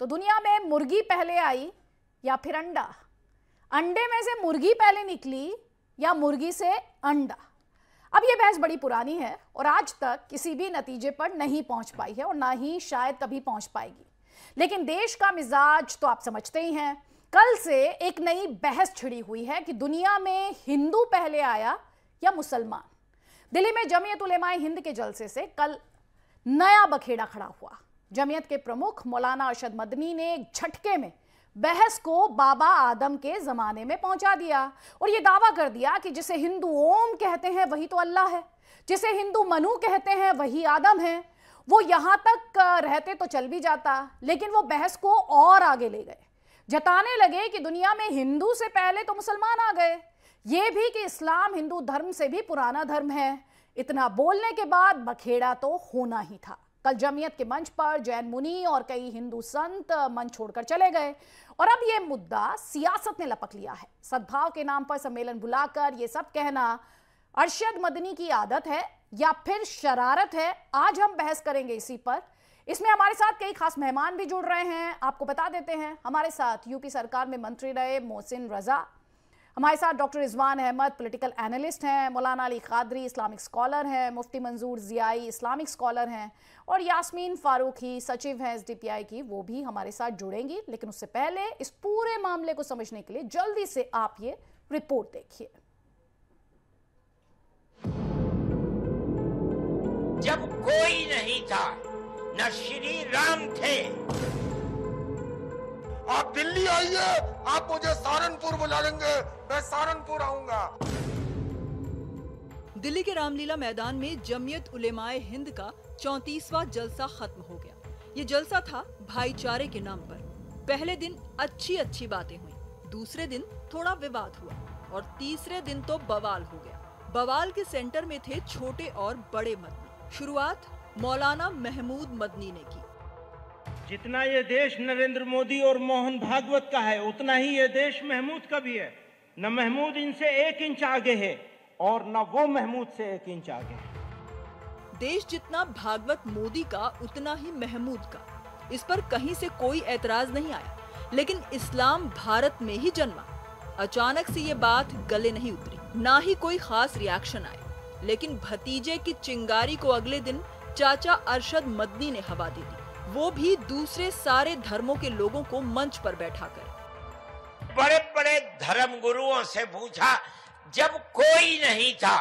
तो दुनिया में मुर्गी पहले आई या फिर अंडा अंडे में से मुर्गी पहले निकली या मुर्गी से अंडा अब ये बहस बड़ी पुरानी है और आज तक किसी भी नतीजे पर नहीं पहुंच पाई है और ना ही शायद तभी पहुंच पाएगी लेकिन देश का मिजाज तो आप समझते ही हैं कल से एक नई बहस छिड़ी हुई है कि दुनिया में हिंदू पहले आया या मुसलमान दिल्ली में जमीयत उलेमाए हिंद के जलसे से कल नया बखेड़ा खड़ा हुआ जमीयत के प्रमुख मौलाना अरशद मदनी ने एक झटके में बहस को बाबा आदम के ज़माने में पहुंचा दिया और ये दावा कर दिया कि जिसे हिंदू ओम कहते हैं वही तो अल्लाह है जिसे हिंदू मनु कहते हैं वही आदम है वो यहाँ तक रहते तो चल भी जाता लेकिन वो बहस को और आगे ले गए जताने लगे कि दुनिया में हिंदू से पहले तो मुसलमान आ गए ये भी कि इस्लाम हिंदू धर्म से भी पुराना धर्म है इतना बोलने के बाद बखेड़ा तो होना ही था कल जमीयत के मंच पर जैन मुनि और कई हिंदू संत मंच छोड़कर चले गए और अब यह मुद्दा सियासत ने लपक लिया है सद्भाव के नाम पर सम्मेलन बुलाकर ये सब कहना अरशद मदनी की आदत है या फिर शरारत है आज हम बहस करेंगे इसी पर इसमें हमारे साथ कई खास मेहमान भी जुड़ रहे हैं आपको बता देते हैं हमारे साथ यूपी सरकार में मंत्री रहे मोहसिन रजा हमारे साथ doctor Rizwan Ahmed political analyst हैं मौलाना अली कादरी इस्लामिक स्कॉलर हैं मुफ्ती मंजूर जियाई इस्लामिक स्कॉलर हैं और यास्मीन ही सचिव हैं एस की वो भी हमारे साथ जुड़ेंगी लेकिन उससे पहले इस पूरे मामले को समझने के लिए जल्दी से आप ये रिपोर्ट देखिए जब कोई नहीं था न श्री राम थे आप दिल्ली आइए आप मुझे सहारनपुर बुला लेंगे मैं सहारनपुर आऊंगा दिल्ली के रामलीला मैदान में जमियत उलेमाए हिंद का चौतीसवा जलसा खत्म हो गया ये जलसा था भाईचारे के नाम पर पहले दिन अच्छी अच्छी बातें हुई दूसरे दिन थोड़ा विवाद हुआ और तीसरे दिन तो बवाल हो गया बवाल के सेंटर में थे छोटे और बड़े मदनी शुरुआत मौलाना महमूद मदनी ने की जितना ये देश नरेंद्र मोदी और मोहन भागवत का है उतना ही ये देश महमूद का भी है न महमूद इनसे एक इंच आगे है और न वो महमूद से एक इंच आगे है देश जितना भागवत मोदी का उतना ही महमूद का इस पर कहीं से कोई ऐतराज नहीं आया लेकिन इस्लाम भारत में ही जन्मा अचानक से ये बात गले नहीं उतरी ना ही कोई खास रिएक्शन आया लेकिन भतीजे की चिंगारी को अगले दिन चाचा अरशद मदनी ने हवा दे दी वो भी दूसरे सारे धर्मों के लोगों को मंच पर बैठा कर बड़े बड़े धर्म गुरुओं से पूछा जब कोई नहीं था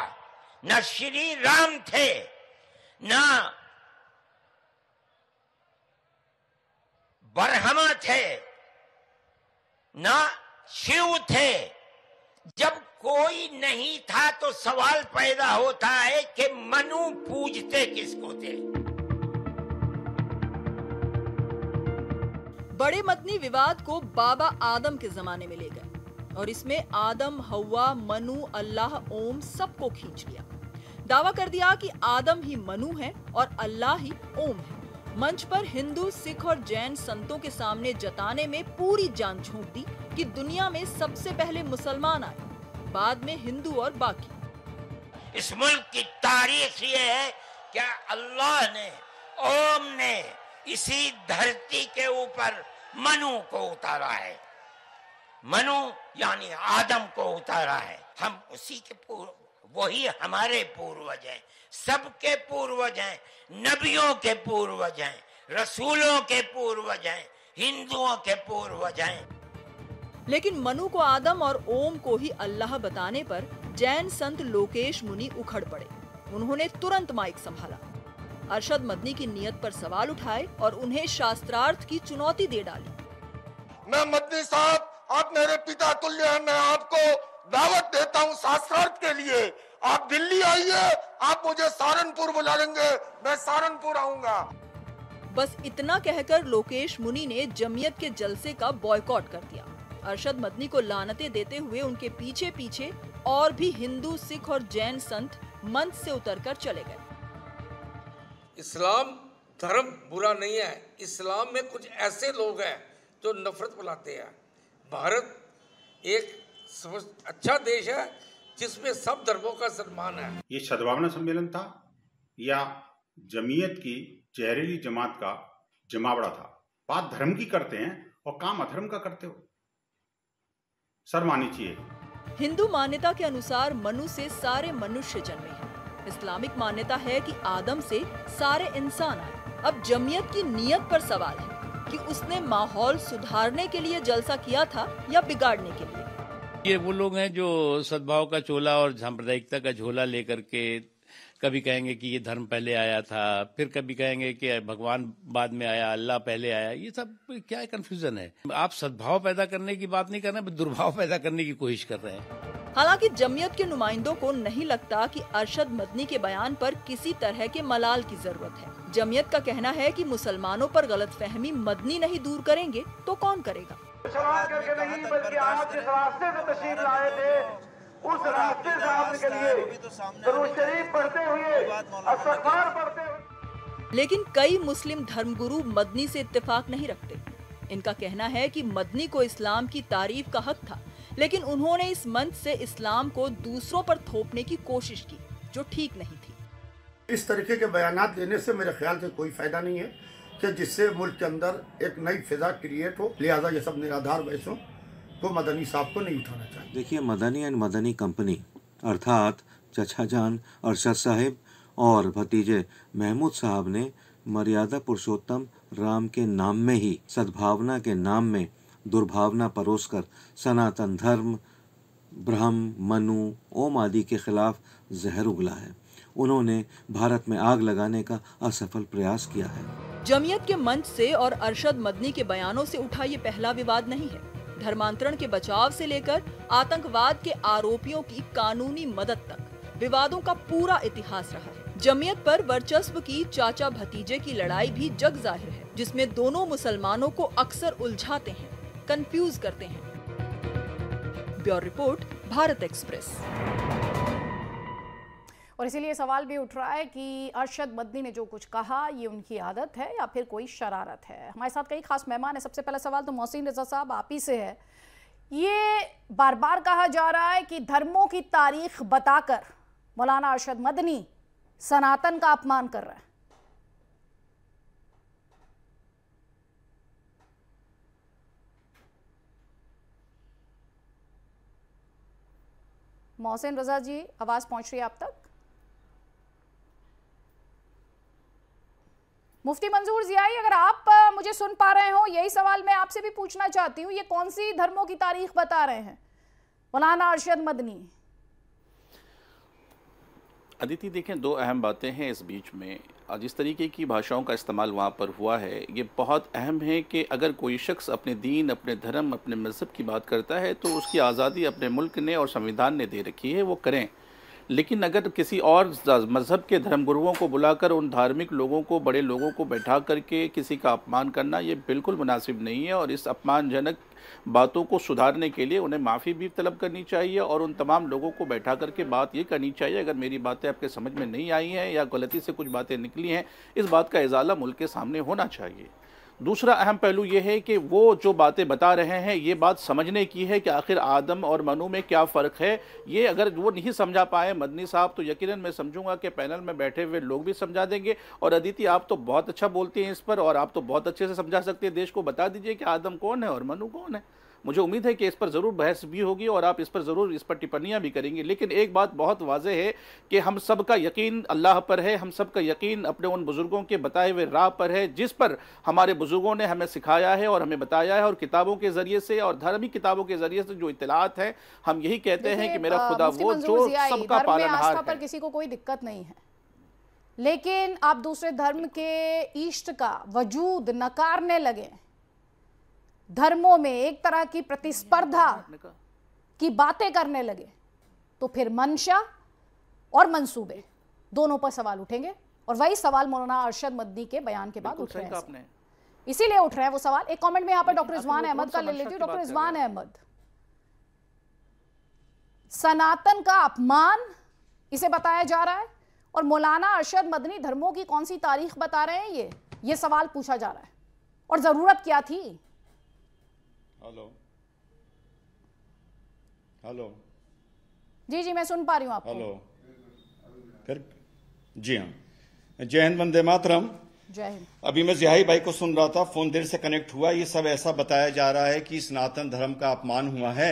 न श्री राम थे न बरहमा थे न शिव थे जब कोई नहीं था तो सवाल पैदा होता है कि मनु पूजते किसको थे बड़े मतनी विवाद को बाबा आदम के जमाने में ले गए और इसमें आदम हवा मनु अल्लाह ओम सबको खींच लिया दावा कर दिया कि आदम ही मनु है और अल्लाह ही ओम है मंच पर हिंदू सिख और जैन संतों के सामने जताने में पूरी जान झोंक दी कि दुनिया में सबसे पहले मुसलमान आए बाद में हिंदू और बाकी इस मुल्क की तारीख ये है क्या अल्लाह ने ओम ने इसी धरती के ऊपर मनु को उतारा है मनु यानी आदम को उतारा है हम उसी के पूर्व वही हमारे पूर्वज हैं सबके पूर्वज हैं नबियों के पूर्वज हैं रसूलों के पूर्वज हैं हिंदुओं के पूर्वज हैं लेकिन मनु को आदम और ओम को ही अल्लाह बताने पर जैन संत लोकेश मुनि उखड़ पड़े उन्होंने तुरंत माइक संभाला अरशद मदनी की नीयत पर सवाल उठाए और उन्हें शास्त्रार्थ की चुनौती दे डाली मैं मदनी साहब आप मेरे पिता तुल्य हैं मैं आपको दावत देता हूँ शास्त्रार्थ के लिए आप दिल्ली आइए आप मुझे सहारनपुर बुला लेंगे मैं सहारनपुर आऊंगा बस इतना कहकर लोकेश मुनि ने जमीयत के जलसे का बॉयकॉट कर दिया अरशद मदनी को लानते देते हुए उनके पीछे पीछे और भी हिंदू सिख और जैन संत मंच से उतरकर चले गए इस्लाम धर्म बुरा नहीं है इस्लाम में कुछ ऐसे लोग हैं जो नफ़रत बुलाते हैं भारत एक अच्छा देश है जिसमें सब धर्मों का सम्मान है ये सद्भावना सम्मेलन था या जमीयत की जहरीली जमात का जमावड़ा था बात धर्म की करते हैं और काम अधर्म का करते हो सर मानी चाहिए हिंदू मान्यता के अनुसार मनु से सारे मनुष्य जन्मे हैं इस्लामिक मान्यता है कि आदम से सारे इंसान आए अब जमीयत की नीयत पर सवाल है कि उसने माहौल सुधारने के लिए जलसा किया था या बिगाड़ने के लिए ये वो लोग हैं जो सद्भाव का चोला और सांप्रदायिकता का झोला लेकर के कभी कहेंगे कि ये धर्म पहले आया था फिर कभी कहेंगे कि भगवान बाद में आया अल्लाह पहले आया ये सब क्या कन्फ्यूजन है आप सद्भाव पैदा करने की बात नहीं कर रहे दुर्भाव पैदा करने की कोशिश कर रहे हैं हालांकि जमीयत के नुमाइंदों को नहीं लगता कि अरशद मदनी के बयान पर किसी तरह के मलाल की जरूरत है जमीयत का कहना है कि मुसलमानों पर गलतफहमी मदनी नहीं दूर करेंगे तो कौन करेगा करके नहीं बल्कि आप जिस रास्ते से तशरीफ लाए थे उस रास्ते से शरीफ पढ़ते हुए लेकिन कई मुस्लिम धर्मगुरु मदनी से इत्तेफाक नहीं रखते इनका कहना है कि मदनी को इस्लाम की तारीफ का हक था लेकिन उन्होंने इस मंच से इस्लाम को दूसरों पर थोपने की कोशिश की जो ठीक नहीं थी इस तरीके के बयान देने से मेरे ख्याल से कोई फायदा नहीं है कि जिससे मुल्क के अंदर एक नई फिजा क्रिएट हो लिहाजा ये सब निराधार बहसों को तो मदनी साहब को नहीं उठाना चाहिए देखिए मदनी एंड मदनी कंपनी अर्थात चचा जान अरशद साहिब और भतीजे महमूद साहब ने मर्यादा पुरुषोत्तम राम के नाम में ही सद्भावना के नाम में दुर्भावना परोसकर सनातन धर्म ब्रह्म मनु ओम आदि के खिलाफ जहर उगला है उन्होंने भारत में आग लगाने का असफल प्रयास किया है जमीयत के मंच से और अरशद मदनी के बयानों से उठा ये पहला विवाद नहीं है धर्मांतरण के बचाव से लेकर आतंकवाद के आरोपियों की कानूनी मदद तक विवादों का पूरा इतिहास रहा है जमीयत पर वर्चस्व की चाचा भतीजे की लड़ाई भी जग जाहिर है जिसमें दोनों मुसलमानों को अक्सर उलझाते हैं कंफ्यूज करते हैं ब्यूरो रिपोर्ट भारत एक्सप्रेस और इसीलिए सवाल भी उठ रहा है कि अरशद मदनी ने जो कुछ कहा ये उनकी आदत है या फिर कोई शरारत है हमारे साथ कई खास मेहमान है सबसे पहला सवाल तो मोहसिन रजा साहब आप ही से है ये बार बार कहा जा रहा है कि धर्मों की तारीख बताकर मौलाना अरशद मदनी सनातन का अपमान कर रहा है मोहसिन रजा जी आवाज़ पहुंच रही है आप तक मुफ्ती मंजूर जियाई अगर आप मुझे सुन पा रहे हो यही सवाल मैं आपसे भी पूछना चाहती हूँ ये कौन सी धर्मों की तारीख बता रहे हैं मौलाना अरशद मदनी अदिति देखें दो अहम बातें हैं इस बीच में जिस तरीके की भाषाओं का इस्तेमाल वहाँ पर हुआ है ये बहुत अहम है कि अगर कोई शख्स अपने दीन अपने धर्म अपने मज़हब की बात करता है तो उसकी आज़ादी अपने मुल्क ने और संविधान ने दे रखी है वो करें लेकिन अगर किसी और मज़हब के धर्मगुरुओं को बुलाकर उन धार्मिक लोगों को बड़े लोगों को बैठा करके किसी का अपमान करना ये बिल्कुल मुनासिब नहीं है और इस अपमानजनक बातों को सुधारने के लिए उन्हें माफ़ी भी तलब करनी चाहिए और उन तमाम लोगों को बैठा करके बात ये करनी चाहिए अगर मेरी बातें आपके समझ में नहीं आई हैं या गलती से कुछ बातें निकली हैं इस बात का इजाला मुल्क के सामने होना चाहिए दूसरा अहम पहलू ये है कि वो जो बातें बता रहे हैं ये बात समझने की है कि आखिर आदम और मनु में क्या फ़र्क है ये अगर वो नहीं समझा पाए मदनी साहब तो यकीनन मैं समझूंगा कि पैनल में बैठे हुए लोग भी समझा देंगे और अदिति आप तो बहुत अच्छा बोलती हैं इस पर और आप तो बहुत अच्छे से समझा सकते हैं देश को बता दीजिए कि आदम कौन है और मनु कौन है मुझे उम्मीद है कि इस पर ज़रूर बहस भी होगी और आप इस पर ज़रूर इस पर टिप्पणियाँ भी करेंगे लेकिन एक बात बहुत वाजह है कि हम सब का यकीन अल्लाह पर है हम सब का यकीन अपने उन बुज़ुर्गों के बताए हुए राह पर है जिस पर हमारे बुज़ुर्गों ने हमें सिखाया है और हमें बताया है और किताबों के ज़रिए से और धर्मी किताबों के ज़रिए से जो इतलात हैं हम यही कहते हैं कि मेरा खुदा वो जो सबका पालन पर किसी को कोई दिक्कत नहीं है लेकिन आप दूसरे धर्म के ईष्ट का वजूद नकारने लगे धर्मों में एक तरह की प्रतिस्पर्धा की बातें करने लगे तो फिर मंशा और मंसूबे दोनों पर सवाल उठेंगे और वही सवाल मौलाना अरशद मदनी के बयान के बाद उठ रहे हैं इसीलिए उठ रहे हैं वो सवाल एक कमेंट में यहां पर डॉक्टर रिजवान अहमद का ले लेती हूँ डॉक्टर रिजवान अहमद सनातन का अपमान इसे बताया जा रहा है और मौलाना अरशद मदनी धर्मों की कौन सी तारीख बता रहे हैं ये ये सवाल पूछा जा रहा है और ज़रूरत क्या थी हेलो हेलो जी जी मैं सुन पा रही हूँ आपको हेलो फिर जी हाँ जय हिंद वंदे मातरम जय हिंद अभी मैं जिहाई भाई को सुन रहा था फोन देर से कनेक्ट हुआ ये सब ऐसा बताया जा रहा है कि सनातन धर्म का अपमान हुआ है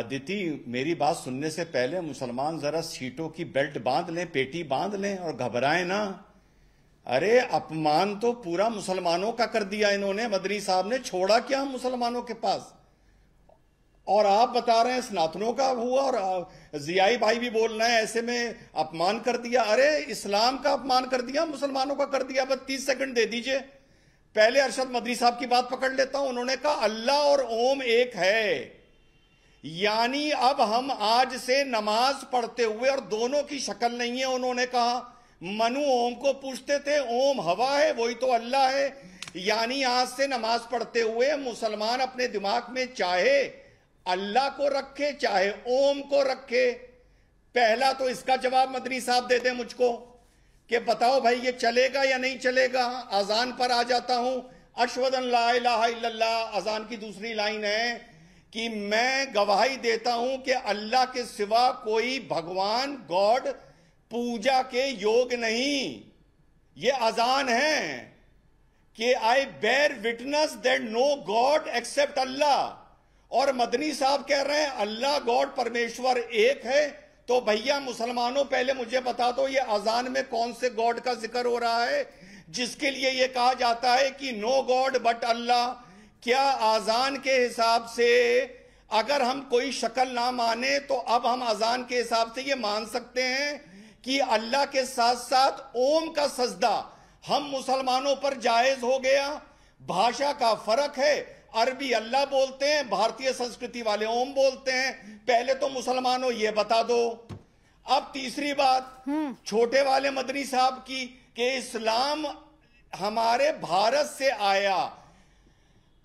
आदिति मेरी बात सुनने से पहले मुसलमान जरा सीटों की बेल्ट बांध लें पेटी बांध लें और घबराएं ना अरे अपमान तो पूरा मुसलमानों का कर दिया इन्होंने मदनी साहब ने छोड़ा क्या मुसलमानों के पास और आप बता रहे हैं स्नातनों का हुआ और जियाई भाई भी बोल रहे हैं ऐसे में अपमान कर दिया अरे इस्लाम का अपमान कर दिया मुसलमानों का कर दिया बस तीस सेकंड दे दीजिए पहले अरशद मदनी साहब की बात पकड़ लेता हूं उन्होंने कहा अल्लाह और ओम एक है यानी अब हम आज से नमाज पढ़ते हुए और दोनों की शक्ल नहीं है उन्होंने कहा मनु ओम को पूछते थे ओम हवा है वही तो अल्लाह है यानी आज से नमाज पढ़ते हुए मुसलमान अपने दिमाग में चाहे अल्लाह को रखे चाहे ओम को रखे पहला तो इसका जवाब मदनी साहब दे मुझको कि बताओ भाई ये चलेगा या नहीं चलेगा अजान पर आ जाता हूं अश्वदन लाला अजान की दूसरी लाइन है कि मैं गवाही देता हूं कि अल्लाह के सिवा कोई भगवान गॉड पूजा के योग नहीं ये अजान है कि I bear witness that no god except Allah और मदनी साहब कह रहे हैं अल्लाह गॉड परमेश्वर एक है तो भैया मुसलमानों पहले मुझे बता दो ये अजान में कौन से गॉड का जिक्र हो रहा है जिसके लिए ये कहा जाता है कि नो गॉड बट अल्लाह क्या आजान के हिसाब से अगर हम कोई शक्ल ना माने तो अब हम अजान के हिसाब से ये मान सकते हैं कि अल्लाह के साथ साथ ओम का सजदा हम मुसलमानों पर जायज हो गया भाषा का फर्क है अरबी अल्लाह बोलते हैं भारतीय संस्कृति वाले ओम बोलते हैं पहले तो मुसलमानों ये बता दो अब तीसरी बात हम्म। छोटे वाले मदनी साहब की कि इस्लाम हमारे भारत से आया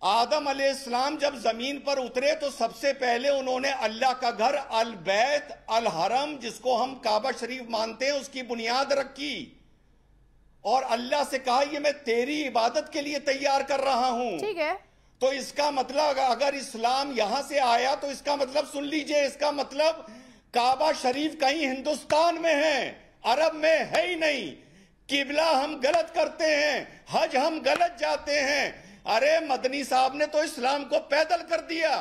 आदम अलैहिस्सलाम जब ज़मीन पर उतरे तो सबसे पहले उन्होंने अल्लाह का घर अल बैत अल हरम जिसको हम काबा शरीफ मानते हैं उसकी बुनियाद रखी और अल्लाह से कहा ये मैं तेरी इबादत के लिए तैयार कर रहा हूं ठीक है तो इसका मतलब अगर इस्लाम यहां से आया तो इसका मतलब सुन लीजिए इसका मतलब काबा शरीफ कहीं हिंदुस्तान में है अरब में है ही नहीं किबला हम गलत करते हैं हज हम गलत जाते हैं अरे मदनी साहब ने तो इस्लाम को पैदल कर दिया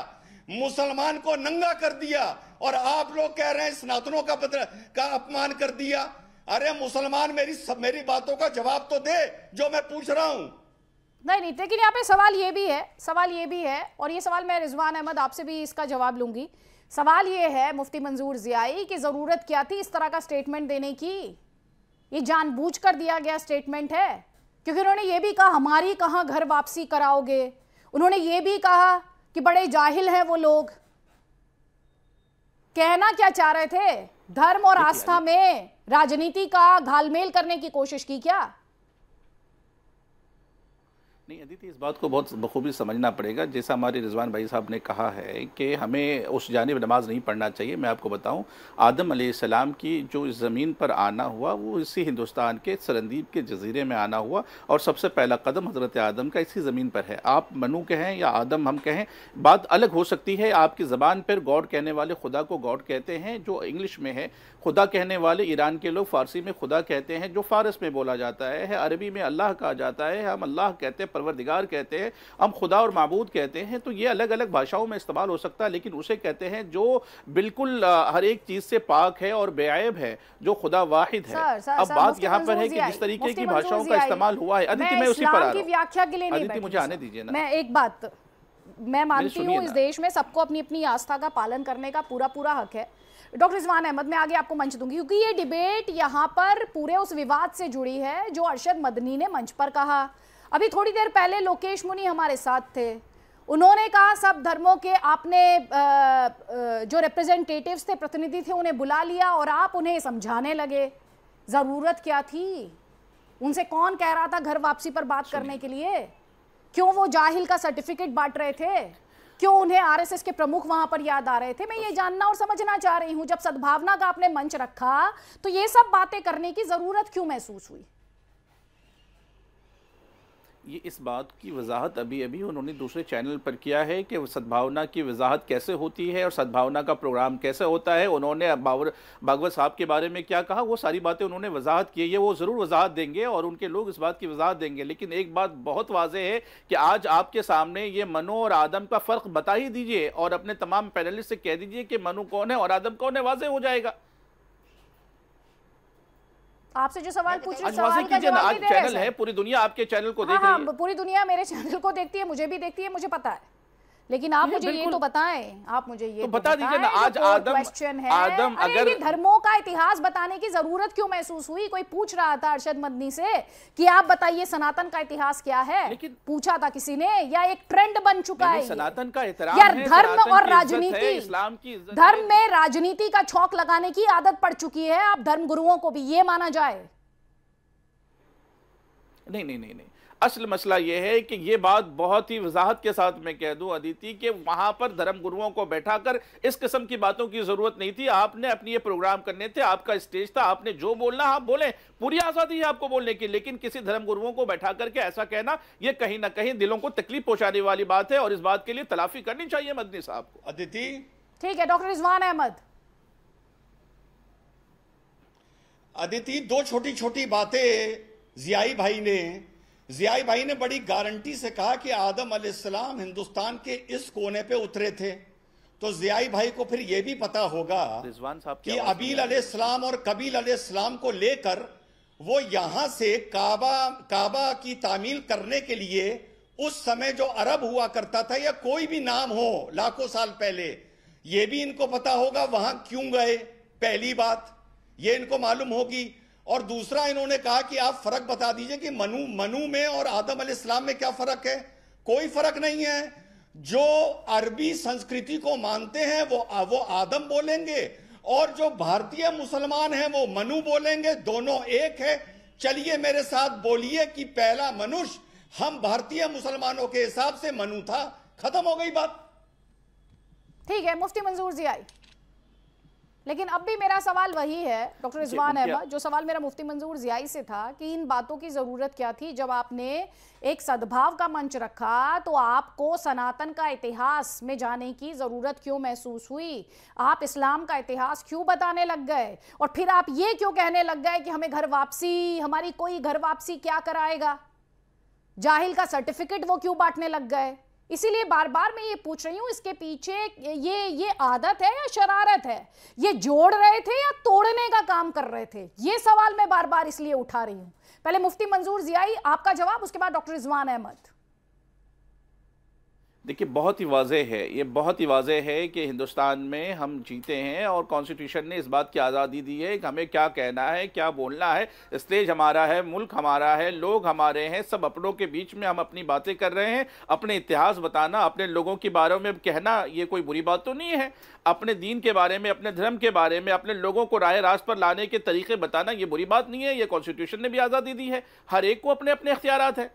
मुसलमान को नंगा कर दिया और आप लोग कह रहे हैं स्नातनों का पत्र का अपमान कर दिया अरे मुसलमान मेरी सब, मेरी बातों का जवाब तो दे जो मैं पूछ रहा हूँ नहीं नहीं लेकिन यहाँ पे सवाल ये भी है सवाल ये भी है और ये सवाल मैं रिजवान अहमद आपसे भी इसका जवाब लूंगी सवाल ये है मुफ्ती मंजूर जियाई की ज़रूरत क्या थी इस तरह का स्टेटमेंट देने की ये जानबूझ कर दिया गया स्टेटमेंट है क्योंकि उन्होंने ये भी कहा हमारी कहाँ घर वापसी कराओगे उन्होंने ये भी कहा कि बड़े जाहिल हैं वो लोग कहना क्या चाह रहे थे धर्म और आस्था में राजनीति का घालमेल करने की कोशिश की क्या नहीं अदिति इस बात को बहुत बखूबी समझना पड़ेगा जैसा हमारे रिजवान भाई साहब ने कहा है कि हमें उस जानब नमाज नहीं पढ़ना चाहिए मैं आपको बताऊं आदम सलाम की जो इस ज़मीन पर आना हुआ वो इसी हिंदुस्तान के सरंदीप के जजीरे में आना हुआ और सबसे पहला कदम हज़रत आदम का इसी ज़मीन पर है आप मनु कहें या आदम हम कहें बात अलग हो सकती है आपकी ज़बान पर गॉड कहने वाले खुदा को गॉड कहते हैं जो इंग्लिश में है खुदा कहने वाले ईरान के लोग फ़ारसी में खुदा कहते हैं जो फ़ारस में बोला जाता है, अरबी में अल्लाह कहा जाता है हम अल्लाह कहते हैं परवरदिगार कहते हैं हम खुदा और मबूद कहते हैं तो ये अलग अलग भाषाओं में इस्तेमाल हो सकता है लेकिन उसे कहते हैं जो बिल्कुल हर एक चीज़ से पाक है और बेअब है जो खुदा वाहिद है अब बात यहाँ पर है कि जिस तरीके की भाषाओं का इस्तेमाल हुआ है अदिति मैं उसी पर आ रहा हूँ अदिति मुझे आने दीजिए ना मैं एक बात मैं मानती हूँ इस देश में सबको अपनी अपनी आस्था का पालन करने का पूरा पूरा हक है डॉक्टर रिजवान अहमद मैं आगे आपको मंच दूंगी क्योंकि ये डिबेट यहाँ पर पूरे उस विवाद से जुड़ी है जो अरशद मदनी ने मंच पर कहा अभी थोड़ी देर पहले लोकेश मुनि हमारे साथ थे उन्होंने कहा सब धर्मों के आपने जो रिप्रेजेंटेटिव्स थे प्रतिनिधि थे उन्हें बुला लिया और आप उन्हें समझाने लगे ज़रूरत क्या थी उनसे कौन कह रहा था घर वापसी पर बात करने के लिए क्यों वो जाहिल का सर्टिफिकेट बांट रहे थे क्यों उन्हें आरएसएस के प्रमुख वहां पर याद आ रहे थे मैं ये जानना और समझना चाह रही हूं जब सद्भावना का आपने मंच रखा तो ये सब बातें करने की जरूरत क्यों महसूस हुई ये इस बात की वजाहत अभी अभी उन्होंने दूसरे चैनल पर किया है कि सद्भावना की वजाहत कैसे होती है और सद्भावना का प्रोग्राम कैसे होता है उन्होंने बावर भागवत साहब के बारे में क्या कहा वो सारी बातें उन्होंने वजाहत की है वो ज़रूर वजाहत देंगे और उनके लोग इस बात की वजाहत देंगे लेकिन एक बात बहुत वाजह है कि आज आपके सामने ये मनो और आदम का फ़र्क बता ही दीजिए और अपने तमाम पैनलिस्ट से कह दीजिए कि मनु कौन है और आदम कौन है वाजह हो जाएगा आपसे जो सवाल पूछ रहे सवाल का जवाब चैनल है पूरी दुनिया आपके चैनल को हाँ, देख रही हाँ, है पूरी दुनिया मेरे चैनल को देखती है मुझे भी देखती है मुझे पता है लेकिन आप मुझे ये तो बताएं आप मुझे ये तो, तो बता दीजिए ना आज आदम क्वेश्चन है आदम अगर धर्मों का इतिहास बताने की जरूरत क्यों महसूस हुई कोई पूछ रहा था अरशद मदनी से कि आप बताइए सनातन का इतिहास क्या है पूछा था किसी ने या एक ट्रेंड बन चुका है सनातन का यार धर्म और राजनीति इस्लाम की धर्म में राजनीति का छौक लगाने की आदत पड़ चुकी है आप धर्म गुरुओं को भी ये माना जाए नहीं नहीं नहीं नहीं असल मसला ये है कि ये बात बहुत ही वजाहत के साथ मैं कह दूं अदिति कि वहां पर धर्म गुरुओं को बैठाकर इस किस्म की बातों की जरूरत नहीं थी आपने अपनी ये प्रोग्राम करने थे आपका स्टेज था आपने जो बोलना आप बोले पूरी आजादी है आपको बोलने की लेकिन किसी धर्म गुरुओं को बैठा करके ऐसा कहना यह कहीं ना कहीं दिलों को तकलीफ पहुंचाने वाली बात है और इस बात के लिए तलाफी करनी चाहिए मदनी साहब को अदिति ठीक है डॉक्टर रिजवान अहमद अदिति दो छोटी छोटी बातें जियाई भाई ने जियाई भाई ने बड़ी गारंटी से कहा कि आदम अलैहिस्सलाम हिंदुस्तान के इस कोने पे उतरे थे तो जियाई भाई को फिर यह भी पता होगा कि अबील अलैहिस्सलाम और कबील अलैहिस्सलाम को लेकर वो यहां से काबा काबा की तामील करने के लिए उस समय जो अरब हुआ करता था या कोई भी नाम हो लाखों साल पहले यह भी इनको पता होगा वहां क्यों गए पहली बात ये इनको मालूम होगी और दूसरा इन्होंने कहा कि आप फर्क बता दीजिए कि मनु मनु में और आदम इस्लाम में क्या फर्क है कोई फर्क नहीं है जो अरबी संस्कृति को मानते हैं वो वो आदम बोलेंगे और जो भारतीय मुसलमान हैं वो मनु बोलेंगे दोनों एक है चलिए मेरे साथ बोलिए कि पहला मनुष्य हम भारतीय मुसलमानों के हिसाब से मनु था खत्म हो गई बात ठीक है मुफ्ती मंजूर जी आई लेकिन अब भी मेरा सवाल वही है डॉक्टर रिजवान अहमद जो सवाल मेरा मुफ्ती मंजूर जियाई से था कि इन बातों की ज़रूरत क्या थी जब आपने एक सद्भाव का मंच रखा तो आपको सनातन का इतिहास में जाने की ज़रूरत क्यों महसूस हुई आप इस्लाम का इतिहास क्यों बताने लग गए और फिर आप ये क्यों कहने लग गए कि हमें घर वापसी हमारी कोई घर वापसी क्या कराएगा जाहिल का सर्टिफिकेट वो क्यों बांटने लग गए इसीलिए बार बार मैं ये पूछ रही हूँ इसके पीछे ये ये आदत है या शरारत है ये जोड़ रहे थे या तोड़ने का काम कर रहे थे ये सवाल मैं बार बार इसलिए उठा रही हूँ पहले मुफ्ती मंजूर जियाई आपका जवाब उसके बाद डॉक्टर रिजवान अहमद देखिए बहुत ही वाजह है ये बहुत ही वाजह है कि हिंदुस्तान में हम जीते हैं और कॉन्स्टिट्यूशन ने इस बात की आज़ादी दी है कि हमें क्या कहना है क्या बोलना है स्टेज हमारा है मुल्क हमारा है लोग हमारे हैं सब अपनों के बीच में हम अपनी बातें कर रहे हैं अपने इतिहास बताना अपने लोगों के बारे में कहना ये कोई बुरी बात तो नहीं है अपने दीन के बारे में अपने धर्म के बारे में अपने लोगों को राय रास्त पर लाने के तरीके बताना ये बुरी बात नहीं है ये कॉन्स्टिट्यूशन ने भी आज़ादी दी है हर एक को अपने अपने अख्तियार हैं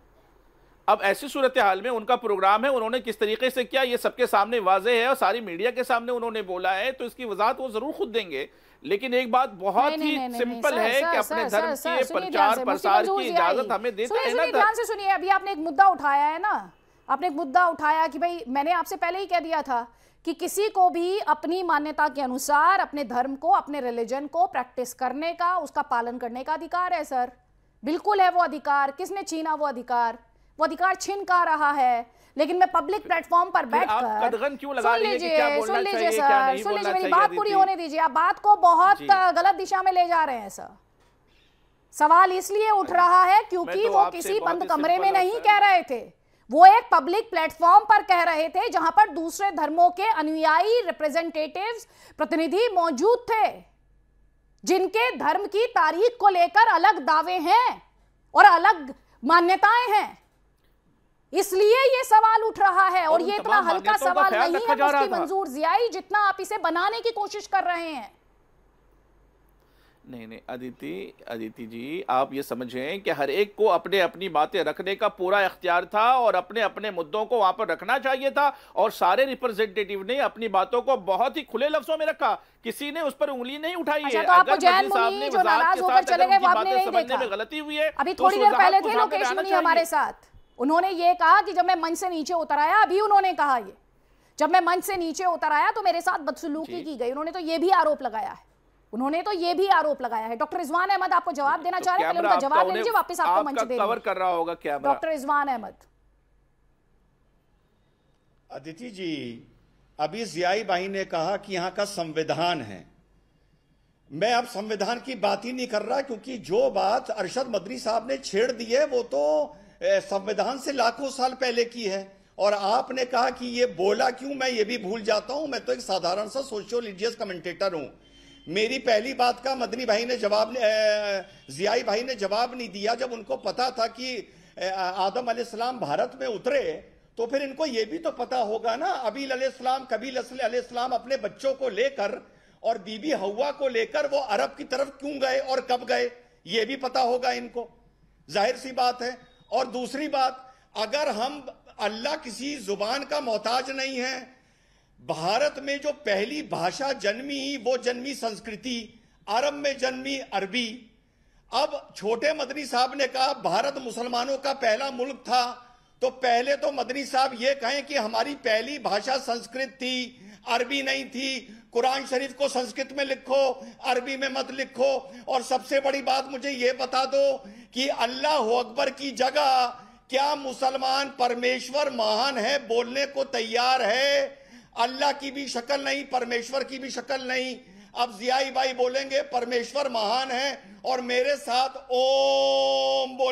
अब ऐसी सूरत हाल में उनका प्रोग्राम है उन्होंने किस तरीके से किया ये सबके सामने वाजे है और सारी मीडिया के सामने उन्होंने बोला है तो इसकी वजहत वो जरूर खुद देंगे लेकिन एक बात बहुत ही सिंपल है कि अपने धर्म के प्रचार प्रसार की तो इजाजत हमें देता है ना सुनिए अभी आपने एक मुद्दा उठाया है ना आपने एक मुद्दा उठाया कि भाई मैंने आपसे पहले ही कह दिया था कि किसी को भी अपनी मान्यता के अनुसार अपने धर्म को अपने रिलीजन को प्रैक्टिस करने का उसका पालन करने का अधिकार है सर बिल्कुल है वो अधिकार किसने छीना वो अधिकार वो अधिकार छिन का रहा है लेकिन मैं पब्लिक प्लेटफॉर्म पर बैठकर सुन लीजिए सुन लीजिए सर सुन लीजिए मेरी बात पूरी होने दीजिए आप बात को बहुत गलत दिशा में ले जा रहे हैं सर सवाल इसलिए उठ रहा है क्योंकि तो वो किसी बंद कमरे में नहीं कह रहे थे वो एक पब्लिक प्लेटफॉर्म पर कह रहे थे जहां पर दूसरे धर्मों के अनुयायी रिप्रेजेंटेटिव्स प्रतिनिधि मौजूद थे जिनके धर्म की तारीख को लेकर अलग दावे हैं और अलग मान्यताएं हैं इसलिए ये सवाल उठ रहा है और, ये इतना हल्का सवाल नहीं है उसकी मंजूर जियाई जितना आप इसे बनाने की कोशिश कर रहे हैं नहीं नहीं अदिति अदिति जी आप ये समझें कि हर एक को अपने अपनी बातें रखने का पूरा अख्तियार था और अपने अपने मुद्दों को वहां पर रखना चाहिए था और सारे रिप्रेजेंटेटिव ने अपनी बातों को बहुत ही खुले लफ्जों में रखा किसी ने उस पर उंगली नहीं उठाई अच्छा, है तो अगर जैन साहब ने जो नाराज होकर चले गए वो आपने नहीं देखा गलती हुई है अभी तो थोड़ी देर पहले थे लोकेश तो मुनि हमारे साथ उन्होंने ये कहा कि जब मैं मंच से नीचे उतर आया अभी उन्होंने कहा ये जब मैं मंच से नीचे उतर आया तो मेरे साथ बदसलूकी की गई उन्होंने तो ये भी आरोप लगाया है उन्होंने तो ये भी आरोप लगाया है डॉक्टर रिजवान अहमद आपको जवाब देना तो चाह रहे हैं जवाब लीजिए वापस आपको मंच दे कवर कर रहा होगा क्या डॉक्टर रिजवान अहमद अदिति जी अभी जियाई बाई ने कहा कि यहाँ का संविधान है मैं अब संविधान की बात ही नहीं कर रहा क्योंकि जो बात अरशद मदनी साहब ने छेड़ दी है वो तो संविधान से लाखों साल पहले की है और आपने कहा कि ये बोला क्यों मैं ये भी भूल जाता हूं मैं तो एक साधारण सा सोशियोलिजियस कमेंटेटर हूं मेरी पहली बात का मदनी भाई ने जवाब जियाई भाई ने जवाब नहीं दिया जब उनको पता था कि आदम अलैहिस्सलाम भारत में उतरे तो फिर इनको ये भी तो पता होगा ना अबील अलैहिस्सलाम कबील अलैहिस्सलाम अपने बच्चों को लेकर और बीबी हवा को लेकर वो अरब की तरफ क्यों गए और कब गए ये भी पता होगा इनको जाहिर सी बात है और दूसरी बात अगर हम अल्लाह किसी जुबान का मोहताज नहीं है भारत में जो पहली भाषा जन्मी वो जन्मी संस्कृति अरब में जन्मी अरबी अब छोटे मदनी साहब ने कहा भारत मुसलमानों का पहला मुल्क था तो पहले तो मदनी साहब ये कहें कि हमारी पहली भाषा संस्कृत थी अरबी नहीं थी कुरान शरीफ को संस्कृत में लिखो अरबी में मत लिखो और सबसे बड़ी बात मुझे ये बता दो कि अल्लाह अकबर की जगह क्या मुसलमान परमेश्वर महान है बोलने को तैयार है अल्लाह की भी शक्ल नहीं परमेश्वर की भी शक्ल नहीं अब जियाई भाई बोलेंगे परमेश्वर महान है और मेरे साथ ओ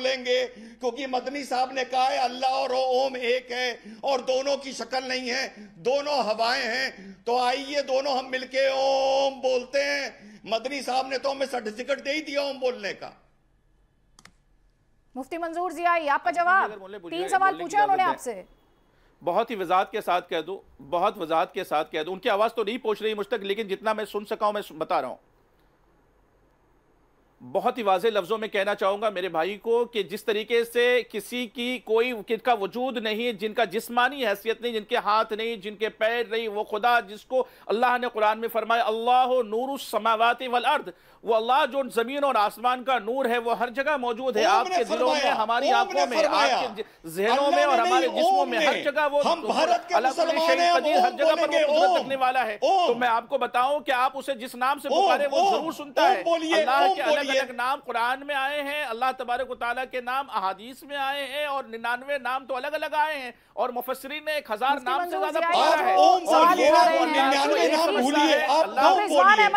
बोलेंगे क्योंकि मदनी साहब ने कहा है अल्लाह और ओम एक है और दोनों की शक्ल नहीं है दोनों हवाएं हैं तो आइए दोनों हम मिलके ओम बोलते हैं मदनी साहब ने तो हमें सर्टिफिकेट दे ही दिया ओम बोलने का मुफ्ती मंजूर जी आई आपका जवाब तीन सवाल पूछा उन्होंने आपसे बहुत ही वजात के साथ कह दूं बहुत वजात के साथ कह दूं उनकी आवाज़ तो नहीं पहुंच रही मुझ तक लेकिन जितना मैं सुन सका हूं मैं बता रहा हूं बहुत ही वाज लफ्ज़ों में कहना चाहूंगा मेरे भाई को कि जिस तरीके से किसी की कोई किसका वजूद नहीं जिनका जिस्मानी हैसियत नहीं जिनके हाथ नहीं जिनके पैर नहीं वो खुदा जिसको अल्लाह ने कुरान में फरमाया अल्लाह नूर समावत वल अर्द वो अल्लाह जो जमीन और आसमान का नूर है वो हर जगह मौजूद है आपके दिलों में हमारी आंखों में आपके जहनों में और हमारे जिस्मों में हर जगह वो हर जगह पर रखने वाला है तो मैं आपको बताऊं कि आप उसे जिस नाम से पुकारे वो जरूर सुनता है अल्लाह के अलग अलग नाम कुरान में आए हैं अल्लाह तबारक ताली के नाम अहादीस में आए हैं और निन्यानवे नाम तो अलग अलग आए हैं और मुफसरी ने एक हजार नाम से ज्यादा पुकारा है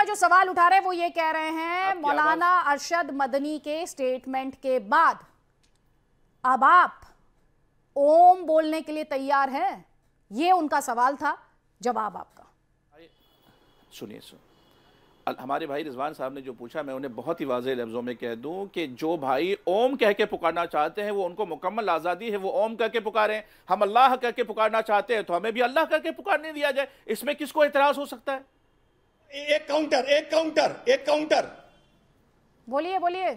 जो सवाल उठा रहे हैं वो ये कह रहे हैं हैं मौलाना अरशद मदनी के स्टेटमेंट के बाद अब आप ओम बोलने के लिए तैयार हैं ये उनका सवाल था जवाब आपका सुनिए सुन हमारे भाई रिजवान साहब ने जो पूछा मैं उन्हें बहुत ही वाजे लफ्ज़ों में कह दूं कि जो भाई ओम कह के पुकारना चाहते हैं वो उनको मुकम्मल आज़ादी है वो ओम कह के पुकारें हम अल्लाह कह के पुकारना चाहते हैं तो हमें भी अल्लाह कह के पुकारने दिया जाए इसमें किसको एतराज़ हो सकता है एक काउंटर एक काउंटर एक काउंटर बोलिए बोलिए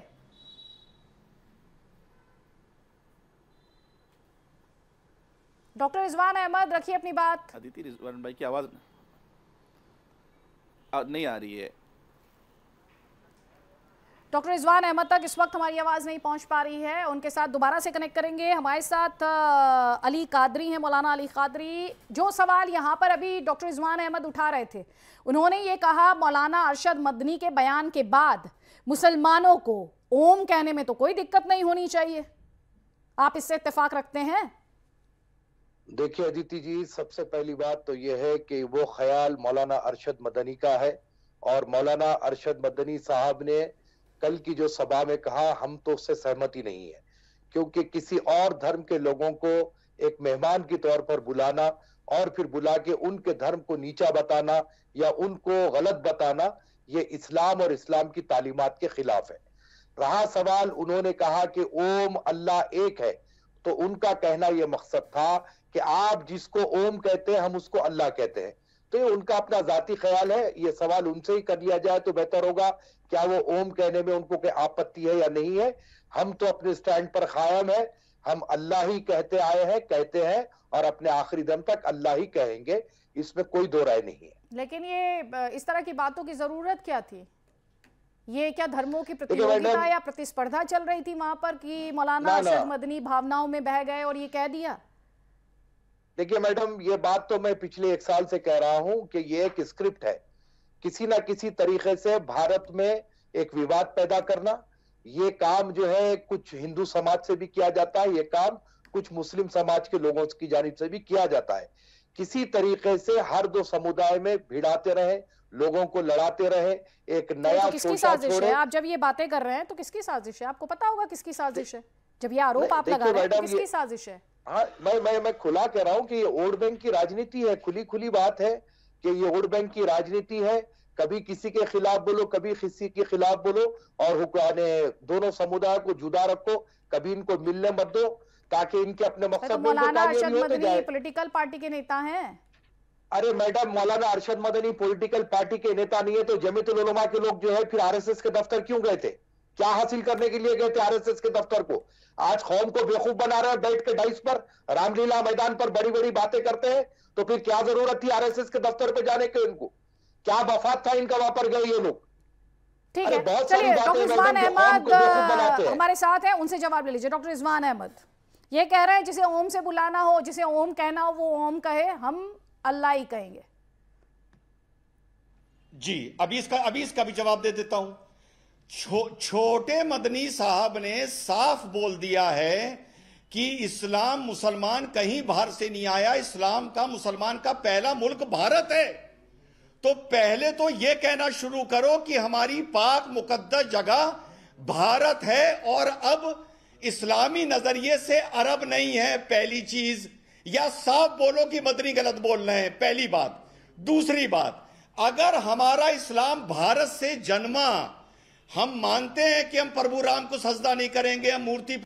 डॉक्टर रिजवान अहमद रखिए अपनी बात अदिति रिजवान भाई की आवाज नहीं आ रही है डॉक्टर रिजवान अहमद तक इस वक्त हमारी आवाज़ नहीं पहुंच पा रही है उनके साथ दोबारा से कनेक्ट करेंगे हमारे साथ अली कादरी हैं मौलाना अली कादरी जो सवाल यहां पर अभी डॉक्टर रिजवान अहमद उठा रहे थे उन्होंने ये कहा मौलाना अरशद मदनी के बयान के बाद मुसलमानों को ओम कहने में तो कोई दिक्कत नहीं होनी चाहिए आप इससे इतफाक रखते हैं देखिए अदिति जी सबसे पहली बात तो यह है कि वो ख्याल मौलाना अरशद मदनी का है और मौलाना अरशद मदनी साहब ने कल की जो सभा में कहा हम तो उससे सहमति नहीं है क्योंकि किसी और धर्म के लोगों को एक मेहमान के तौर पर बुलाना और फिर बुला के उनके धर्म को नीचा बताना या उनको गलत बताना ये इस्लाम और इस्लाम की तालीमत के खिलाफ है रहा सवाल उन्होंने कहा कि ओम अल्लाह एक है तो उनका कहना यह मकसद था कि आप जिसको ओम कहते हैं हम उसको अल्लाह कहते हैं तो ये उनका अपना जाति ख्याल है ये सवाल उनसे ही कर लिया जाए तो बेहतर होगा क्या वो ओम कहने में उनको कोई आपत्ति है या नहीं है हम तो अपने स्टैंड पर कायम है हम अल्लाह ही कहते आए हैं कहते हैं और अपने आखिरी दम तक अल्लाह ही कहेंगे इसमें कोई दो राय नहीं है लेकिन ये इस तरह की बातों की जरूरत क्या थी ये क्या धर्मों की प्रतियोगिता या प्रतिस्पर्धा चल रही थी वहां पर कि मौलाना अशर मदनी भावनाओं में बह गए और ये कह दिया देखिए मैडम ये बात तो मैं पिछले एक साल से कह रहा हूं कि ये एक स्क्रिप्ट है किसी ना किसी तरीके से भारत में एक विवाद पैदा करना ये काम जो है कुछ हिंदू समाज से भी किया जाता है ये काम कुछ मुस्लिम समाज के लोगों की जानब से भी किया जाता है किसी तरीके से हर दो समुदाय में भिड़ाते रहे लोगों को लड़ाते रहे एक तो नया तो किसकी साजिश है आप जब ये बातें कर रहे हैं तो किसकी साजिश है आपको पता होगा किसकी साजिश है जब ये आरोप आप लगा रहे हैं तो किसकी साजिश है हाँ मैं मैं मैं खुला कह रहा हूँ कि ये वोट बैंक की राजनीति है खुली खुली बात है कि ये वोट बैंक की राजनीति है कभी किसी के खिलाफ बोलो कभी किसी के खिलाफ बोलो और दोनों समुदाय को जुदा रखो कभी इनको मिलने मत दो ताकि इनके अपने अच्छा, तो मकसद में पोलिटिकल पार्टी के नेता है अरे मैडम मौलाना अरशद मदनी पॉलिटिकल पार्टी के नेता नहीं है तो जमीत के लोग जो है फिर आरएसएस के दफ्तर क्यों गए थे क्या हासिल करने के लिए गए थे आरएसएस के दफ्तर को आज कौम को बेवकूफ बना रहे हैं बैठ के डाइस पर रामलीला मैदान पर बड़ी बड़ी बातें करते हैं तो फिर क्या जरूरत थी आरएसएस के दफ्तर पर जाने के इनको क्या वफात था इनका वहां पर गए ये लोग ठीक है बहुत सारी बातें हमारे साथ हैं उनसे जवाब ले लीजिए डॉक्टर रिजवान अहमद ये कह रहे हैं जिसे ओम से बुलाना हो जिसे ओम कहना हो वो ओम कहे हम अल्लाह ही कहेंगे जी अभी इसका अभी इसका भी जवाब दे देता हूं छो, छोटे मदनी साहब ने साफ बोल दिया है कि इस्लाम मुसलमान कहीं बाहर से नहीं आया इस्लाम का मुसलमान का पहला मुल्क भारत है तो पहले तो यह कहना शुरू करो कि हमारी पाक मुकद्दस जगह भारत है और अब इस्लामी नजरिए से अरब नहीं है पहली चीज या साफ बोलो कि मदनी गलत बोल रहे हैं पहली बात दूसरी बात अगर हमारा इस्लाम भारत से जन्मा हम मानते हैं कि हम प्रभु राम को सजदा नहीं करेंगे हम मूर्ति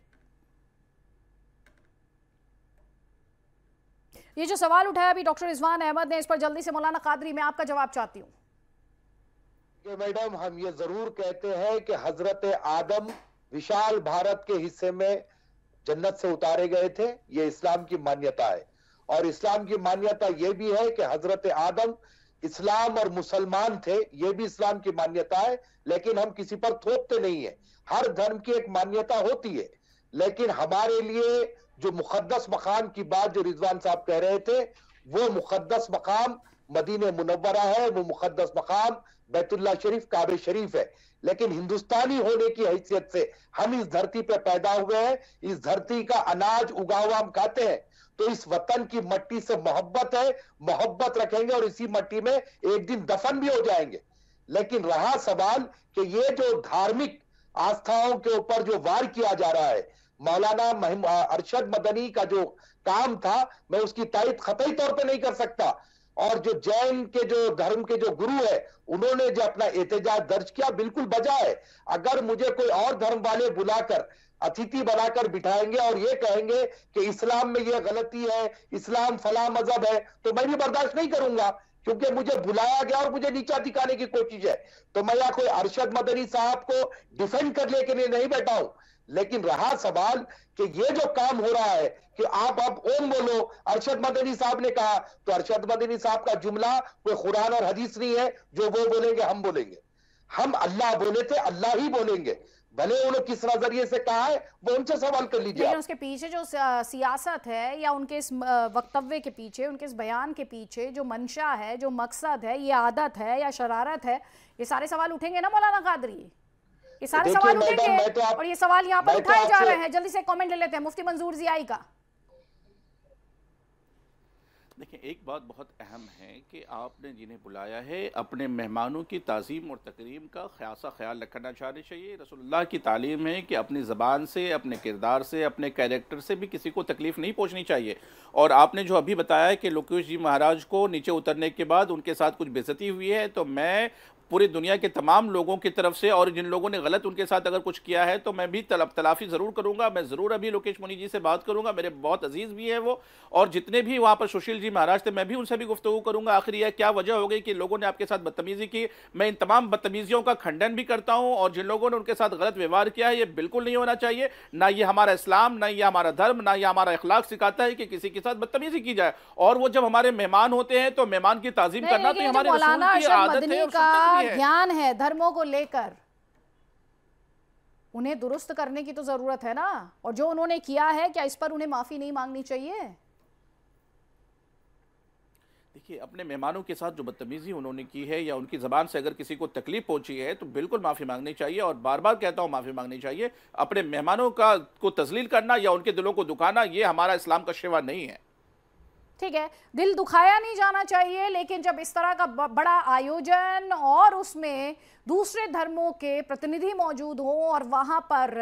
ये जो सवाल उठाया अभी डॉक्टर रिजवान अहमद ने इस पर जल्दी से मौलाना कादरी मैं आपका जवाब चाहती हूँ मैडम हम ये जरूर कहते हैं कि हजरत आदम विशाल भारत के हिस्से में जन्नत से उतारे गए थे ये इस्लाम की मान्यता है और इस्लाम की मान्यता ये भी है कि हजरत आदम इस्लाम और मुसलमान थे ये भी इस्लाम की मान्यता है लेकिन हम किसी पर थोपते नहीं है हर धर्म की एक मान्यता होती है लेकिन हमारे लिए जो मुकदस मकाम की बात जो रिजवान साहब कह रहे थे वो मुकदस मकाम मदीन मुनवरा है वो मुकदस मकाम बैतुल्ला शरीफ काबे शरीफ है लेकिन हिंदुस्तानी होने की हैसियत से हम इस धरती पर पैदा हुए हैं इस धरती का अनाज उगा हुआ हम खाते हैं तो इस वतन की मट्टी से मोहब्बत है मोहब्बत रखेंगे और इसी मट्टी में एक दिन दफन भी हो जाएंगे लेकिन रहा सवाल कि ये जो धार्मिक आस्थाओं के ऊपर जो वार किया जा रहा है मौलाना अरशद मदनी का जो काम था मैं उसकी तारीफ खतई तौर पर नहीं कर सकता और जो जैन के जो धर्म के जो गुरु है उन्होंने जो अपना एहतजाज दर्ज किया बिल्कुल बजा है अगर मुझे कोई और धर्म वाले बुलाकर अतिथि बनाकर बिठाएंगे और ये कहेंगे कि इस्लाम में ये गलती है इस्लाम फला मजहब है तो मैं भी बर्दाश्त नहीं करूंगा क्योंकि मुझे बुलाया गया और मुझे नीचा दिखाने की कोशिश है तो मैं यहां कोई अरशद मदनी साहब को डिफेंड करने के लिए नहीं बैठा हूं लेकिन रहा सवाल कि ये जो काम हो रहा है कि आप अब ओम बोलो अरशद मदनी साहब ने कहा तो अरशद मदनी साहब का जुमला कोई कुरान और हदीस नहीं है जो वो बोलेंगे हम बोलेंगे हम अल्लाह बोले थे अल्लाह ही बोलेंगे भले उन्होंने किस नजरिए से कहा है वो उनसे सवाल कर लीजिए लेकिन उसके पीछे जो सियासत है या उनके इस वक्तव्य के पीछे उनके इस बयान के पीछे जो मंशा है जो मकसद है ये आदत है या शरारत है ये सारे सवाल उठेंगे ना मौलाना कादरी ये सारे सवाल तो- उठेंगे तो और ये सवाल यहाँ पर तो उठाए जा रहे हैं जल्दी से कॉमेंट ले लेते हैं मुफ्ती मंजूर जियाई का देखिए एक बात बहुत अहम है कि आपने जिन्हें बुलाया है अपने मेहमानों की तज़ीम और तकरीम का ख़ासा ख्याल रखना चाहनी चाहिए रसोल्ला की तालीम है कि अपनी ज़बान से अपने किरदार से अपने कैरेक्टर से भी किसी को तकलीफ़ नहीं पहुँचनी चाहिए और आपने जो अभी बताया कि लोकेश जी महाराज को नीचे उतरने के बाद उनके साथ कुछ बेजती हुई है तो मैं पूरी दुनिया के तमाम लोगों की तरफ से और जिन लोगों ने गलत उनके साथ अगर कुछ किया है तो मैं भी तलब तलाफी ज़रूर करूंगा मैं ज़रूर अभी लोकेश मुनि जी से बात करूंगा मेरे बहुत अजीज़ भी हैं वो और जितने भी वहाँ पर सुशील जी महाराज थे मैं भी उनसे भी गुफ्तु करूँगा आखिर यह क्या वजह हो गई कि लोगों ने आपके साथ बदतमीज़ी की मैं इन तमाम बदतमीज़ियों का खंडन भी करता हूँ और जिन लोगों ने उनके साथ गलत व्यवहार किया है ये बिल्कुल नहीं होना चाहिए ना ये हमारा इस्लाम ना ये हमारा धर्म ना ये हमारा अखलाक सिखाता है कि किसी के साथ बदतमीज़ी की जाए और वो जब हमारे मेहमान होते हैं तो मेहमान की तज़ीम करना तो हमारे आदत है इतना ज्ञान है धर्मों को लेकर उन्हें दुरुस्त करने की तो जरूरत है ना और जो उन्होंने किया है क्या इस पर उन्हें माफी नहीं मांगनी चाहिए देखिए अपने मेहमानों के साथ जो बदतमीजी उन्होंने की है या उनकी ज़बान से अगर किसी को तकलीफ पहुंची है तो बिल्कुल माफ़ी मांगनी चाहिए और बार बार कहता हूं माफ़ी मांगनी चाहिए अपने मेहमानों का को तजलील करना या उनके दिलों को दुखाना ये हमारा इस्लाम का शेवा नहीं है ठीक है दिल दुखाया नहीं जाना चाहिए लेकिन जब इस तरह का बड़ा आयोजन और उसमें दूसरे धर्मों के प्रतिनिधि मौजूद हों और वहाँ पर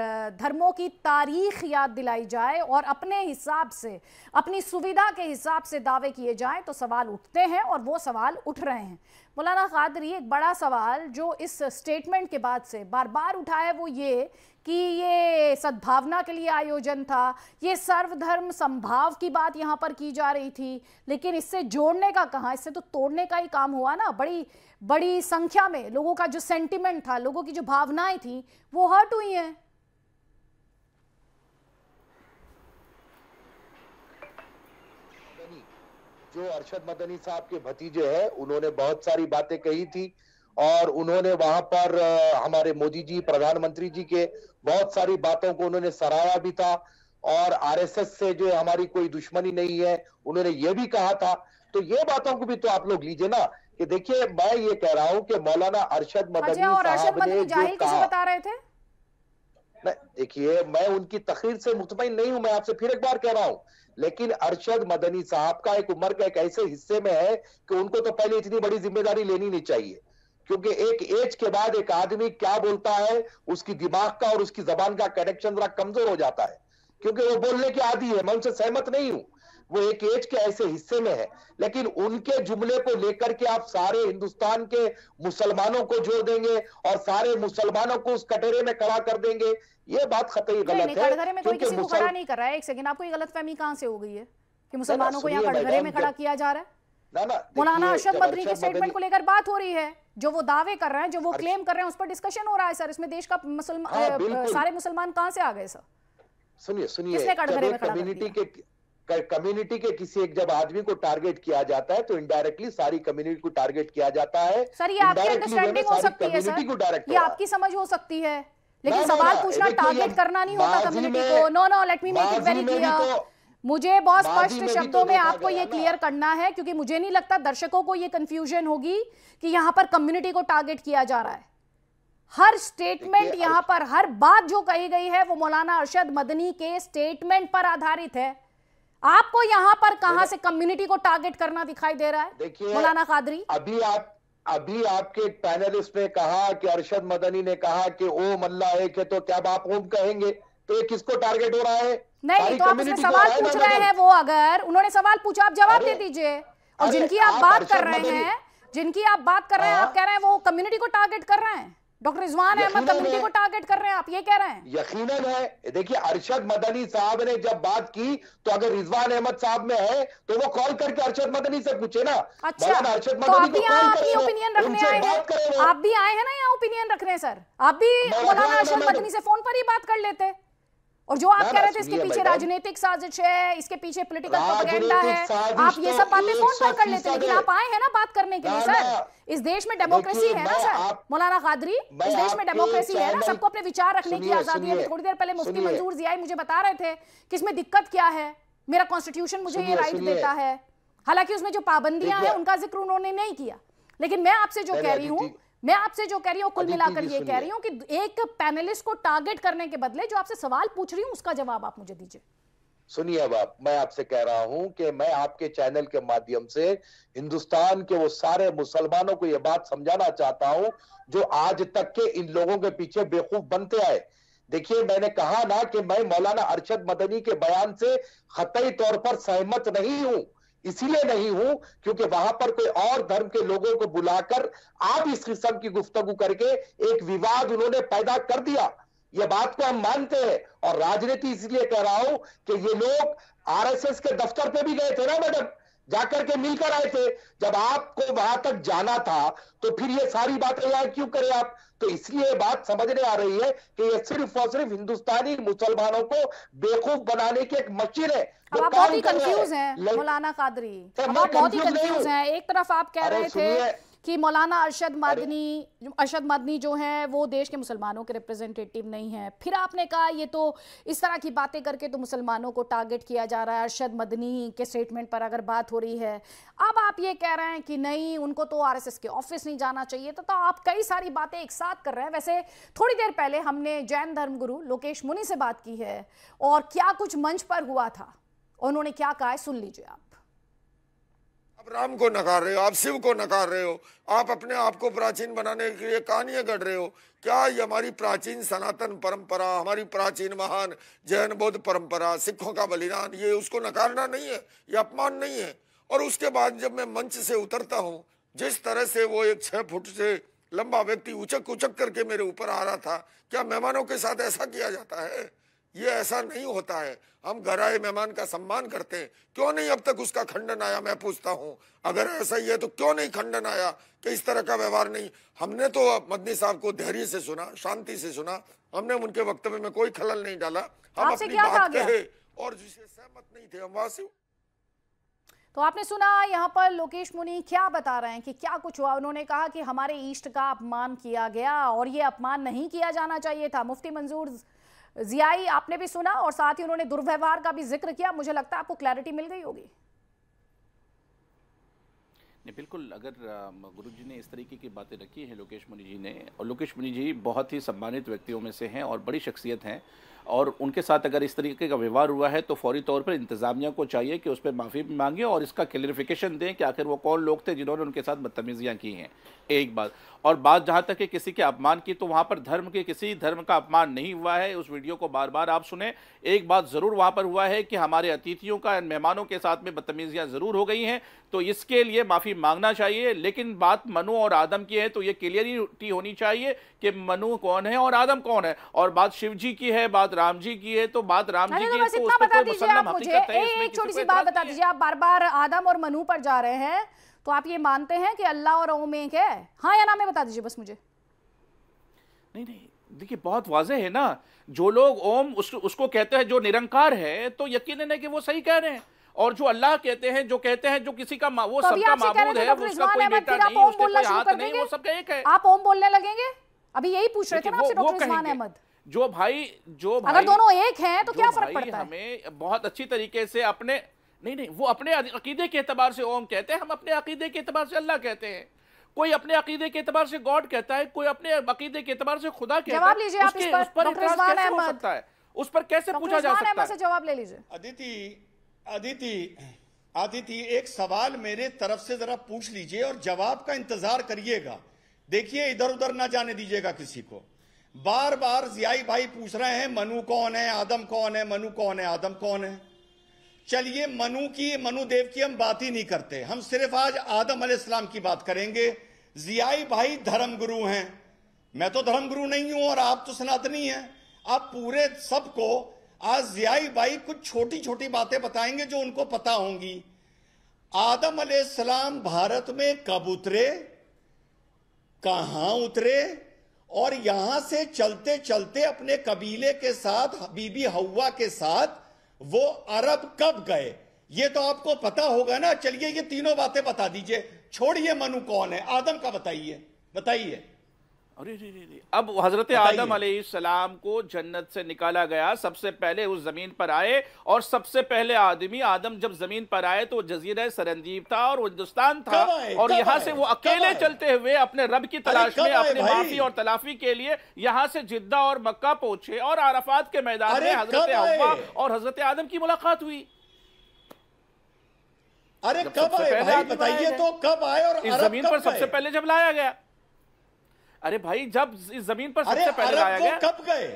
धर्मों की तारीख याद दिलाई जाए और अपने हिसाब से अपनी सुविधा के हिसाब से दावे किए जाएं तो सवाल उठते हैं और वो सवाल उठ रहे हैं मौलाना कादरी एक बड़ा सवाल जो इस स्टेटमेंट के बाद से बार बार उठा है वो ये कि ये सद्भावना के लिए आयोजन था ये सर्वधर्म संभाव की बात यहाँ पर की जा रही थी लेकिन इससे जोड़ने का कहा इससे तो तोड़ने का ही काम हुआ ना बड़ी बड़ी संख्या में लोगों का जो सेंटिमेंट था लोगों की जो भावनाएं थी वो हर्ट हुई हैं जो अरशद मदनी साहब के भतीजे हैं उन्होंने बहुत सारी बातें कही थी और उन्होंने वहां पर हमारे मोदी जी प्रधानमंत्री जी के बहुत सारी बातों को उन्होंने सराहा भी था और आरएसएस से जो हमारी कोई दुश्मनी नहीं है उन्होंने ये भी कहा था तो ये बातों को भी तो आप लोग लीजिए ना कि देखिए मैं ये कह रहा हूं कि मौलाना अरशद मदनी हाँ साहब ने कहा बता रहे थे देखिए मैं उनकी तकरीर से मुतमिन नहीं हूं मैं आपसे फिर एक बार कह रहा हूं लेकिन अरशद मदनी साहब का एक उम्र का एक ऐसे हिस्से में है कि उनको तो पहले इतनी बड़ी जिम्मेदारी लेनी नहीं चाहिए क्योंकि एक एज के बाद एक आदमी क्या बोलता है उसकी दिमाग का और उसकी जबान का कनेक्शन जरा कमजोर हो जाता है क्योंकि वो बोलने के आदि है मैं उनसे सहमत नहीं हूं वो एक एज के ऐसे हिस्से में है लेकिन उनके जुमले को लेकर के आप सारे हिंदुस्तान के मुसलमानों को जोड़ देंगे और सारे मुसलमानों को उस कटेरे में खड़ा कर देंगे ये बात खतई गलत है कटघरे में कोई किसी को खड़ा नहीं कर रहा है एक सेकंड आपको ये गलत फहमी कहां से हो गई है कि मुसलमानों को यहाँ कटघरे में खड़ा किया जा रहा है मौलाना अरशद मदनी के स्टेटमेंट को लेकर बात हो रही है जो वो दावे कर रहे हैं जो वो क्लेम कर रहे हैं उस पर डिस्कशन हो रहा है सर इसमें देश का मुसलमान हाँ, सारे मुसलमान कहाँ से आ गए सर सुनिए सुनिए कम्युनिटी के कम्युनिटी के किसी एक जब आदमी को टारगेट किया जाता है तो इनडायरेक्टली सारी कम्युनिटी को टारगेट किया जाता है सर ये आपकी अंडरस्टैंडिंग हो सकती है सर ये आपकी समझ हो सकती है लेकिन सवाल पूछना टारगेट करना नहीं होता कम्युनिटी को no no let me make it very clear मुझे बहुत स्पष्ट शब्दों में, आपको ये क्लियर करना है क्योंकि मुझे नहीं लगता दर्शकों को ये कंफ्यूजन होगी कि यहां पर कम्युनिटी को टारगेट किया जा रहा है हर स्टेटमेंट यहां पर हर बात जो कही गई है वो मौलाना अरशद मदनी के स्टेटमेंट पर आधारित है आपको यहां पर कहां से कम्युनिटी को टारगेट करना दिखाई दे रहा है देखिए मौलाना कादरी अभी आप अभी आपके पैनलिस्ट ने कहा कि अरशद मदनी ने कहा कि ओ मल्ला एक है तो क्या आप ओम कहेंगे तो ये किसको टारगेट हो रहा है नहीं तो आप इसमें सवाल पूछ रहे हैं वो अगर उन्होंने सवाल पूछा आप जवाब दे दीजिए और जिनकी आप बात कर रहे हैं जिनकी आप बात कर रहे हैं आप हाँ। कह रहे हैं वो कम्युनिटी को टारगेट कर रहे हैं डॉक्टर रिजवान अहमद कम्युनिटी को टारगेट कर रहे हैं आप ये कह रहे हैं यकीन है देखिए अरशद मदनी साहब ने जब बात की तो अगर रिजवान अहमद साहब में है तो वो कॉल करके अरशद मदनी से पूछे ना अच्छा अरशद तो आप भी यहाँ अपनी ओपिनियन रखने आए हैं आप भी आए हैं ना यहाँ ओपिनियन रखने सर आप भी मौलाना अरशद मदनी से फोन पर ही बात कर लेते हैं और जो आप कह रहे थे इसके पीछे राजनीतिक साजिश है इसके पीछे पॉलिटिकल प्रोपेगेंडा है आप ये तो सब बातें फोन पर कर लेते लेकिन आप आए हैं ना बात करने के लिए सर इस देश में डेमोक्रेसी है ना सर मौलाना कादरी इस देश में डेमोक्रेसी है ना सबको अपने विचार रखने की आजादी है थोड़ी देर पहले मुफ्ती मंजूर जियाई मुझे बता रहे थे कि इसमें दिक्कत क्या है मेरा कॉन्स्टिट्यूशन मुझे ये राइट देता है हालांकि उसमें जो पाबंदियां हैं उनका जिक्र उन्होंने नहीं किया लेकिन मैं आपसे जो कह रही हूँ मैं आपसे जो कह रही हूँ कुल मिलाकर ये कह रही हूँ कि एक पैनलिस्ट को टारगेट करने के बदले जो आपसे सवाल पूछ रही हूँ उसका जवाब आप मुझे दीजिए सुनिए अब आप मैं आपसे कह रहा हूं कि मैं आपके चैनल के माध्यम से हिंदुस्तान के वो सारे मुसलमानों को ये बात समझाना चाहता हूं जो आज तक के इन लोगों के पीछे बेवकूफ बनते आए देखिए मैंने कहा ना कि मैं मौलाना अरशद मदनी के बयान से खतई तौर पर सहमत नहीं हूं इसीलिए नहीं हूं क्योंकि वहां पर कोई और धर्म के लोगों को बुलाकर आप इस किस्म की गुफ्तगु करके एक विवाद उन्होंने पैदा कर दिया यह बात को हम मानते हैं और राजनीति इसलिए कह रहा हूं कि ये लोग आरएसएस के दफ्तर पे भी गए थे ना मैडम जाकर के मिलकर आए थे जब आपको वहां तक जाना था तो फिर ये सारी बातें यहां क्यों करें आप तो इसलिए बात समझने आ रही है कि ये सिर्फ और सिर्फ हिंदुस्तानी मुसलमानों को बेवकूफ बनाने की एक मशीन है अब आप बहुत ही कंफ्यूज हैं मौलाना कादरी आप बहुत ही कंफ्यूज हैं एक तरफ आप कह रहे थे कि मौलाना अरशद मदनी अरशद मदनी जो हैं वो देश के मुसलमानों के रिप्रेजेंटेटिव नहीं हैं फिर आपने कहा ये तो इस तरह की बातें करके तो मुसलमानों को टारगेट किया जा रहा है अरशद मदनी के स्टेटमेंट पर अगर बात हो रही है अब आप ये कह रहे हैं कि नहीं उनको तो आर के ऑफिस नहीं जाना चाहिए तो, तो आप कई सारी बातें एक साथ कर रहे हैं वैसे थोड़ी देर पहले हमने जैन धर्मगुरु लोकेश मुनि से बात की है और क्या कुछ मंच पर हुआ था उन्होंने क्या कहा है सुन लीजिए आप आप राम को नकार रहे हो आप शिव को नकार रहे हो आप अपने आप को प्राचीन बनाने के लिए कहानियां गढ़ रहे हो क्या ये हमारी प्राचीन सनातन परंपरा हमारी प्राचीन महान जैन बौद्ध परंपरा सिखों का बलिदान ये उसको नकारना नहीं है ये अपमान नहीं है और उसके बाद जब मैं मंच से उतरता हूँ जिस तरह से वो एक छः फुट से लंबा व्यक्ति उचक उचक करके मेरे ऊपर आ रहा था क्या मेहमानों के साथ ऐसा किया जाता है ये ऐसा नहीं होता है हम घर आए मेहमान का सम्मान करते हैं क्यों नहीं अब तक उसका खंडन आया मैं पूछता हूँ अगर ऐसा ही है तो क्यों नहीं खंडन आया कि इस तरह का व्यवहार नहीं हमने तो मदनी साहब को धैर्य से सुना शांति से सुना हमने उनके वक्तव्य में कोई खलल नहीं डाला हम अपनी बात कहे और जिसे सहमत नहीं थे हम वहां से तो आपने सुना यहाँ पर लोकेश मुनि क्या बता रहे हैं कि क्या कुछ हुआ उन्होंने कहा कि हमारे ईष्ट का अपमान किया गया और ये अपमान नहीं किया जाना चाहिए था मुफ्ती मंजूर जियाई आपने भी सुना और साथ ही उन्होंने दुर्व्यवहार का भी जिक्र किया मुझे लगता है आपको क्लैरिटी मिल गई होगी नहीं बिल्कुल अगर गुरुजी ने इस तरीके की बातें रखी हैं लोकेश मुनि जी ने और लोकेश मुनि जी बहुत ही सम्मानित व्यक्तियों में से हैं और बड़ी शख्सियत हैं और उनके साथ अगर इस तरीके का व्यवहार हुआ है तो फौरी तौर पर इंतज़ामिया को चाहिए कि उस पर माफ़ी मांगे और इसका क्लियरिफिकेशन दें कि आखिर वो कौन लोग थे जिन्होंने उनके साथ बदतमीज़ियाँ की हैं एक बात और बात जहाँ तक है किसी के अपमान की तो वहाँ पर धर्म के किसी धर्म का अपमान नहीं हुआ है उस वीडियो को बार बार आप सुने एक बात ज़रूर वहाँ पर हुआ है कि हमारे अतिथियों का मेहमानों के साथ में बदतमीजियां ज़रूर हो गई हैं तो इसके लिए माफ़ी मांगना चाहिए लेकिन बात मनु और आदम की है तो ये क्लियरिटी होनी चाहिए कि मनु कौन है और आदम कौन है और बात शिव जी की है बात राम जी की है तो बात राम जी की है तो छोटी सी बात बता दीजिए आप बार बार आदम और मनु पर जा रहे हैं तो आप ये मानते हैं कि अल्लाह और ओम एक है हाँ या ना मैं बता दीजिए बस मुझे नहीं नहीं देखिए बहुत वाजह है ना जो लोग ओम उस, उसको कहते हैं जो निरंकार है तो यकीन है कि वो सही कह रहे हैं और जो अल्लाह कहते हैं जो कहते हैं जो किसी का वो तो सबका मामूद है उसका कोई बेटा नहीं उसके कोई हाथ नहीं वो सबका एक है आप ओम बोलने लगेंगे अभी यही पूछ रहे थे ना आपसे डॉक्टर रिजवान अहमद जो भाई जो भाई अगर दोनों एक हैं तो क्या फर्क पड़ता है हमें बहुत अच्छी तरीके से अपने नहीं नहीं वो अपने अकीदे के अतबार से ओम कहते हैं हम अपने अकीदे के अतबार से अल्लाह कहते हैं कोई अपने अकीदे के अतबार से गॉड कहता है कोई अपने अकीदे के अतबार से खुदा कहता है उस पर कैसे हो सकता है उस पर कैसे पूछा जा सकता है जवाब ले लीजिए अदिति अदिति अदिति एक सवाल मेरे तरफ से जरा पूछ लीजिए और जवाब का इंतजार करिएगा देखिए इधर उधर ना जाने दीजिएगा किसी को बार बार जियाई भाई पूछ रहे हैं मनु कौन है आदम कौन है मनु कौन है आदम कौन है चलिए मनु की मनु देव की हम बात ही नहीं करते हम सिर्फ आज आदम अलैहिस्सलाम की बात करेंगे जियाई भाई धर्मगुरु हैं मैं तो धर्मगुरु नहीं हूं और आप तो सनातनी हैं आप पूरे सबको आज जियाई भाई कुछ छोटी छोटी बातें बताएंगे जो उनको पता होंगी आदम अलैहिस्सलाम भारत में कब उतरे कहां उतरे और यहां से चलते चलते अपने कबीले के साथ बीबी हवा के साथ वो अरब कब गए ये तो आपको पता होगा ना चलिए ये तीनों बातें बता दीजिए छोड़िए मनु कौन है आदम का बताइए बताइए अब हजरत आदम सलाम को जन्नत से निकाला गया सबसे पहले उस जमीन पर आए और सबसे पहले आदमी आदम जब जमीन पर आए तो जजीरा सरंदीप था और हिंदुस्तान था और यहाँ से वो अकेले चलते हुए अपने रब की तलाश में अपने माफी और तलाफी के लिए यहाँ से जिद्दा और मक्का पहुंचे और आराफात के मैदान में हजरत हवा और हजरत आदम की मुलाकात हुई अरे कब आए बताइए तो कब आए और इस जमीन पर सबसे पहले जब लाया गया अरे भाई जब इस जमीन पर सबसे पहले लाया गया कब गए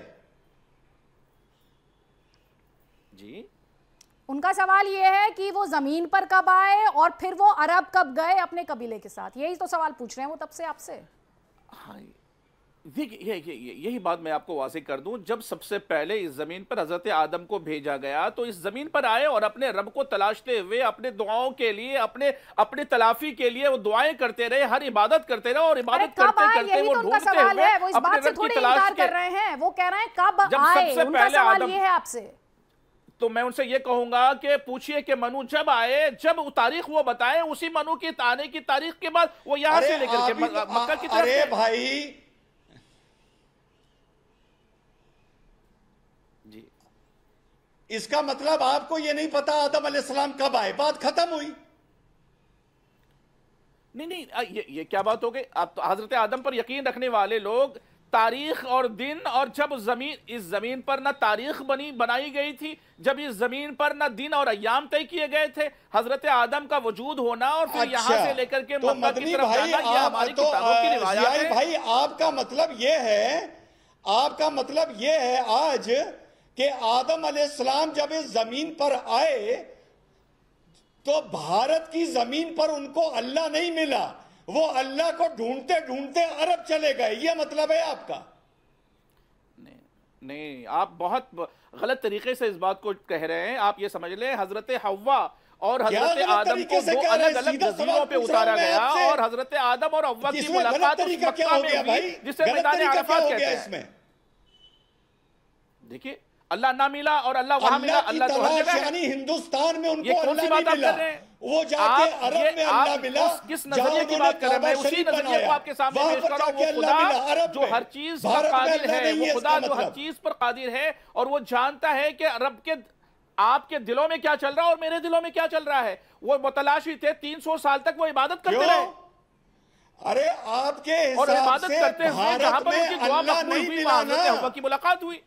जी उनका सवाल यह है कि वो जमीन पर कब आए और फिर वो अरब कब गए अपने कबीले के साथ यही तो सवाल पूछ रहे हैं वो तब से आपसे हाँ देखिए यही बात मैं आपको वाजे कर दूं जब सबसे पहले इस ज़मीन पर हज़रत आदम को भेजा गया तो इस ज़मीन पर आए और अपने रब को तलाशते हुए अपने दुआओं के लिए अपने अपने तलाफी के लिए वो दुआएं करते रहे हर इबादत करते रहे और इबादत करते करते वो तो ढूंढते हुए अपने रब की तलाश कर रहे हैं वो कह रहे हैं कब जब सबसे पहले आदम है आपसे तो मैं उनसे ये कहूंगा कि पूछिए कि मनु जब आए जब तारीख वो बताएं उसी मनु की आने की तारीख के बाद वो यहां से लेकर के मक्का तो की तरफ अरे भाई इसका मतलब आपको यह नहीं पता आदम अलैहिस्सलाम कब आए बात खत्म हुई नहीं नहीं ये, ये क्या बात हो गई आप तो हजरत आदम पर यकीन रखने वाले लोग तारीख और दिन और जब जमीन इस जमीन पर ना तारीख बनी बनाई गई थी जब इस जमीन पर ना दिन और अयाम तय किए गए थे हजरत आदम का वजूद होना और फिर अच्छा, यहाँ से लेकर के तो मदनी भाई आप, तो, भाई आपका मतलब ये है आपका मतलब ये है आज कि आदम अलैहिस्सलाम जब इस जमीन पर आए तो भारत की जमीन पर उनको अल्लाह नहीं मिला वो अल्लाह को ढूंढते ढूंढते अरब चले गए ये मतलब है आपका नहीं नहीं आप बहुत गलत तरीके से इस बात को कह रहे हैं आप ये समझ लें हजरत हवा और हजरत आदम को दो अलग अलग जजीरों पे उतारा गया और हजरत आदम और अव्वा की मुलाकात जिसे मैदान अरफात कहते हैं देखिए अल्लाह ना मिला और अल्लाह वहां मिला अल्लाह तो हर जगह यानी हिंदुस्तान में उनको अल्लाह नहीं मिला वो जाके अरब में अल्लाह मिला किस नजरिए की बात कर रहे हैं मैं उसी नजरिए को आपके सामने पेश कर रहा हूं वो खुदा जो हर चीज पर कादिर है वो खुदा जो हर चीज पर कादिर है और वो जानता है कि अरब के आपके दिलों में क्या चल रहा है और मेरे दिलों में क्या चल रहा है वो मुतलाशी थे तीन सौ साल तक वो इबादत करते रहे अरे आपके हिसाब से भारत में अल्लाह नहीं मिला ना वहां की मुलाकात हुई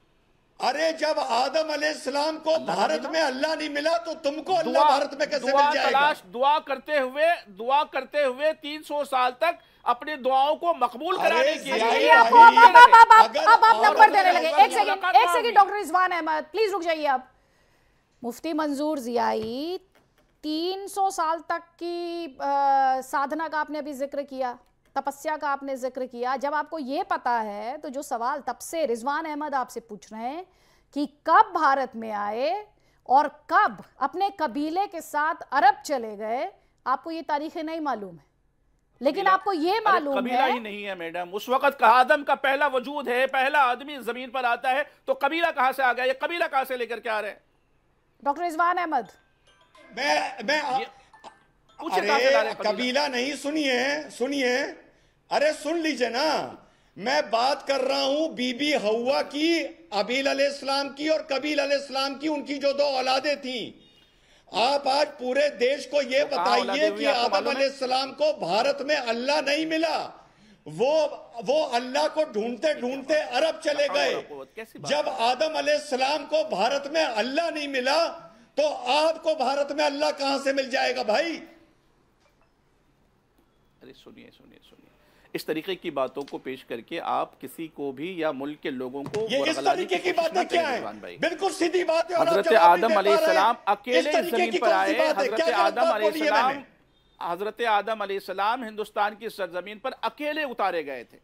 अरे जब आदम अलैहिस्सलाम को भारत में अल्लाह नहीं मिला तो तुमको अल्लाह भारत में कैसे मिल जाएगा तलाश दुआ करते हुए दुआ करते हुए 300 साल तक अपनी दुआओं को मकबूल कराने के लिए आप नंबर देने लगे एक सेकंड एक second doctor Rizwan Ahmed please रुक जाइए आप मुफ्ती मंजूर जियाई 300 साल तक की साधना का आपने अभी जिक्र किया तपस्या का आपने जिक्र किया जब आपको ये पता है तो जो सवाल तब से रिजवान अहमद आपसे पूछ रहे हैं कि कब भारत में आए और कब अपने कबीले के साथ अरब चले गए आपको ये तारीखें नहीं मालूम है लेकिन आपको ये मालूम कबीला है ही नहीं है मैडम उस वक्त कहा आदम का पहला वजूद है पहला आदमी जमीन पर आता है तो कबीला कहां से आ गया ये कबीला कहां से लेकर के आ रहे हैं डॉक्टर रिजवान अहमद मैं मैं कबीला नहीं सुनिए सुनिए अरे सुन लीजिए ना मैं बात कर रहा हूं बीबी हवा की अबील अलैहिस्सलाम की और कबील अलैहिस्सलाम की उनकी जो दो औलादे थी आप आज पूरे देश को यह बताइए कि आदम अलैहिस्सलाम को भारत में अल्लाह नहीं मिला वो वो अल्लाह को ढूंढते ढूंढते अरब चले गए जब आदम अलैहिस्सलाम को भारत में अल्लाह नहीं मिला तो आपको भारत में अल्लाह कहां से मिल जाएगा भाई अरे सुनिए सुनिए सुनिए इस तरीके की बातों को पेश करके आप किसी को भी या मुल्क के लोगों को ये इस तरीके की बातें क्या है बिल्कुल सीधी बात है हजरत आदम अलैहिस्सलाम अकेले जमीन पर आए हजरत आदम अलैहिस्सलाम हजरत आदम अलैहिस्सलाम हिंदुस्तान की सरजमीन पर अकेले उतारे गए थे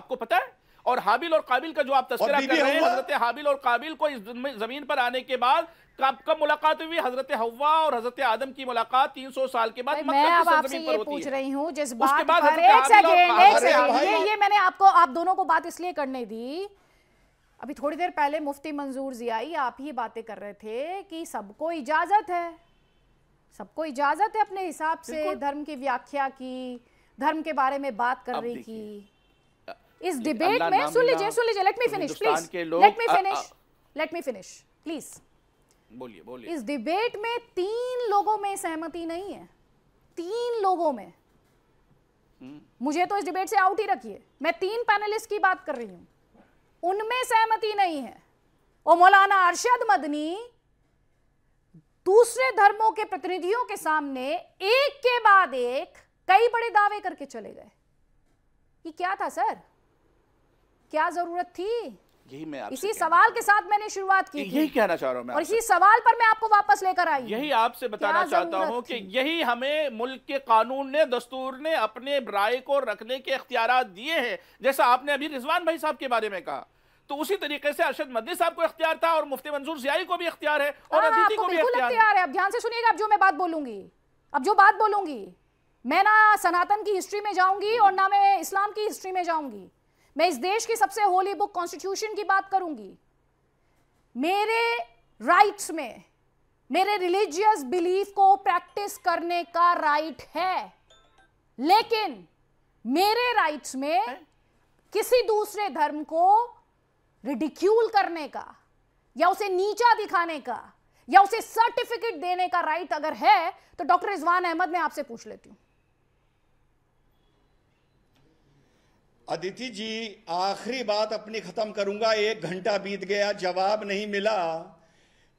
आपको पता है और हाबिल और काबिल का जो आप तस्करा कर रहे हैं हजरत हाबिल और काबिल को इस जमीन पर आने के बाद कब कब मुलाकात हुई हजरत हवा और हजरत आदम की मुलाकात 300 साल के बाद मैं अब आपसे ये पूछ रही हूँ जिस बात पर एक सेकेंड एक सेकंड ये ये मैंने आपको आप दोनों को बात इसलिए करने दी अभी थोड़ी देर पहले मुफ्ती मंजूर जियाई आप ही बातें कर रहे थे कि सबको इजाजत है सबको इजाजत है अपने हिसाब से धर्म की व्याख्या की धर्म के बारे में बात करने की इस डिबेट में सुन लीजिए सुन लीजिए let me finish please let me finish let me finish please बोलिए बोलिए इस डिबेट में तीन लोगों में सहमति नहीं है तीन लोगों में हम्म। मुझे तो इस डिबेट से आउट ही रखिए मैं तीन पैनलिस्ट की बात कर रही हूं उनमें सहमति नहीं है और मौलाना अरशद मदनी दूसरे धर्मों के प्रतिनिधियों के सामने एक के बाद एक कई बड़े दावे करके चले गए ये क्या था सर क्या जरूरत थी यही मैं इसी सवाल के साथ मैंने शुरुआत की यही कहना चाह रहा हूँ और इसी सवाल पर मैं आपको वापस लेकर आई यही आपसे बताना चाहता हूँ कि यही हमें मुल्क के कानून ने दस्तूर ने अपने राय को रखने के अख्तियार दिए हैं जैसा आपने अभी रिजवान भाई साहब के बारे में कहा तो उसी तरीके से अरशद मद्दी साहब को इख्तियार था और मुफ्ती मंजूर जियाई को भी इख्तियार है और हाँ, है ध्यान से सुनिएगा अब जो मैं बात बोलूंगी अब जो बात बोलूंगी मैं ना सनातन की हिस्ट्री में जाऊंगी हम्म। और ना मैं इस्लाम की हिस्ट्री में जाऊंगी मैं इस देश की सबसे होली बुक कॉन्स्टिट्यूशन की बात करूंगी मेरे राइट्स में मेरे रिलीजियस बिलीफ को प्रैक्टिस करने का राइट है लेकिन मेरे राइट्स में है? किसी दूसरे धर्म को रिडिक्यूल करने का या उसे नीचा दिखाने का या उसे सर्टिफिकेट देने का राइट अगर है तो डॉक्टर रिजवान अहमद मैं आपसे पूछ लेती हूं अदिति जी आखिरी बात अपनी खत्म करूंगा एक घंटा बीत गया जवाब नहीं मिला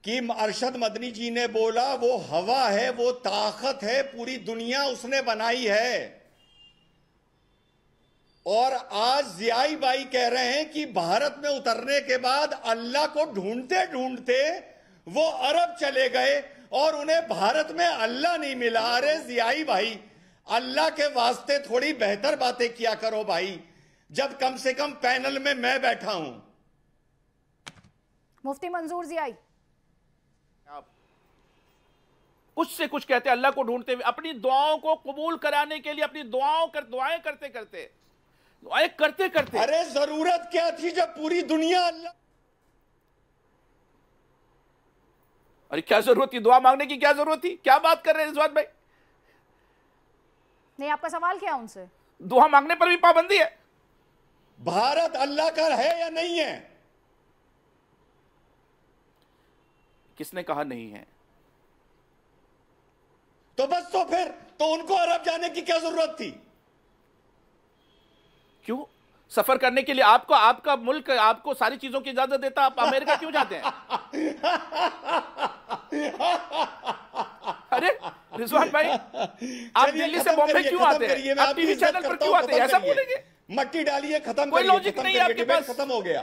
कि अरशद मदनी जी ने बोला वो हवा है वो ताकत है पूरी दुनिया उसने बनाई है और आज जियाई बाई कह रहे हैं कि भारत में उतरने के बाद अल्लाह को ढूंढते ढूंढते वो अरब चले गए और उन्हें भारत में अल्लाह नहीं मिला अरे जियाई भाई अल्लाह के वास्ते थोड़ी बेहतर बातें किया करो भाई जब कम से कम पैनल में मैं बैठा हूं मुफ्ती मंजूर जी आप कुछ से कुछ कहते अल्लाह को ढूंढते हुए अपनी दुआओं को कबूल कराने के लिए अपनी दुआओं कर दुआएं करते करते दुआएं करते करते अरे जरूरत क्या थी जब पूरी दुनिया अल्लाह अरे क्या जरूरत थी दुआ मांगने की क्या जरूरत थी क्या बात कर रहे हैं बात भाई नहीं आपका सवाल क्या उनसे दुआ मांगने पर भी पाबंदी है भारत अल्लाह का है या नहीं है किसने कहा नहीं है तो बस तो फिर तो उनको अरब जाने की क्या जरूरत थी क्यों सफर करने के लिए आपको आपका मुल्क आपको सारी चीजों की इजाजत देता आप अमेरिका क्यों जाते हैं अरे रिजवान भाई आप दिल्ली से बॉम्बे क्यों आते हैं आप टीवी चैनल पर क्यों आते हैं ऐसा बोलेंगे मट्टी डालिए खत्म कोई लॉजिक नहीं आपके पास खत्म हो गया